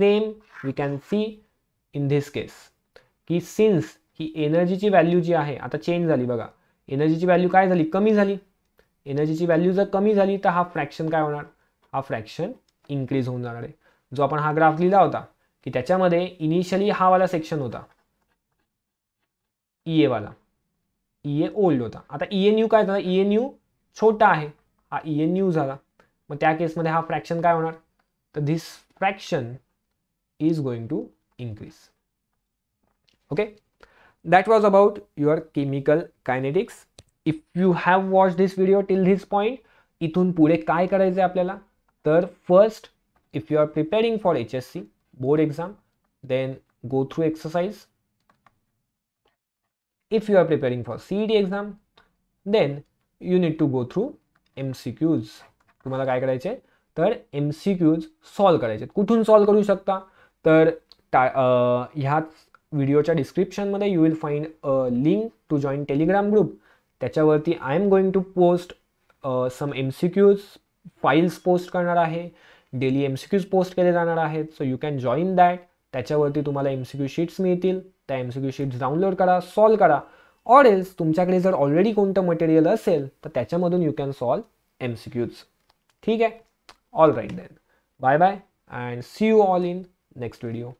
same we can see in this case की सिन्स ही एनर्जीची व्हॅल्यू जी आहे आता चेंज झाली बघा एनर्जीची व्हॅल्यू काय झाली कमी झाली एनर्जीची व्हॅल्यू जर कमी झाली तर हा फ्रॅक्शन काय होणार हा फ्रॅक्शन इन्क्रीज होऊन जाणार आहे जो आपण हा ग्राफ लिहिला होता की त्याच्यामध्ये इनिशियली हा वाला सेक्शन होता ई e वाला ई ए ओल्ड होता आता ई एन यू काय झाला ई एन यू छोटा आहे हा ई एन यू झाला मग त्या केसमध्ये हा फ्रॅक्शन काय होणार तर this fraction is going to increase okay that was about your chemical kinetics if you have watch this video till this point इथून पुढे काय करायचं आहे आपल्याला तर first if you are preparing for H S C board exam then go through exercise if you are preparing for CET exam then you need to go through MCQs तुम्हाला काय करायचे तर एम क्यूज सॉल्व करायचे कुठून solve करू शकता तर टा ह्याच व्हिडिओच्या डिस्क्रिप्शनमध्ये you will find a link to join Telegram group त्याच्यावरती I am going to post some M C Qs files post करणार आहे daily M C Qs post केले जाणार आहेत so you can join that त्याच्यावरती तुम्हाला एम सी शीट्स मिळतील त्या एम शीट्स डाउनलोड करा सॉल्व करा ऑर एल्स तुमच्याकडे जर ऑलरेडी कोणतं मटेरियल असेल तर त्याच्यामधून यू कॅन सॉल्व एम ठीक आहे all right then bye bye and see you all in next video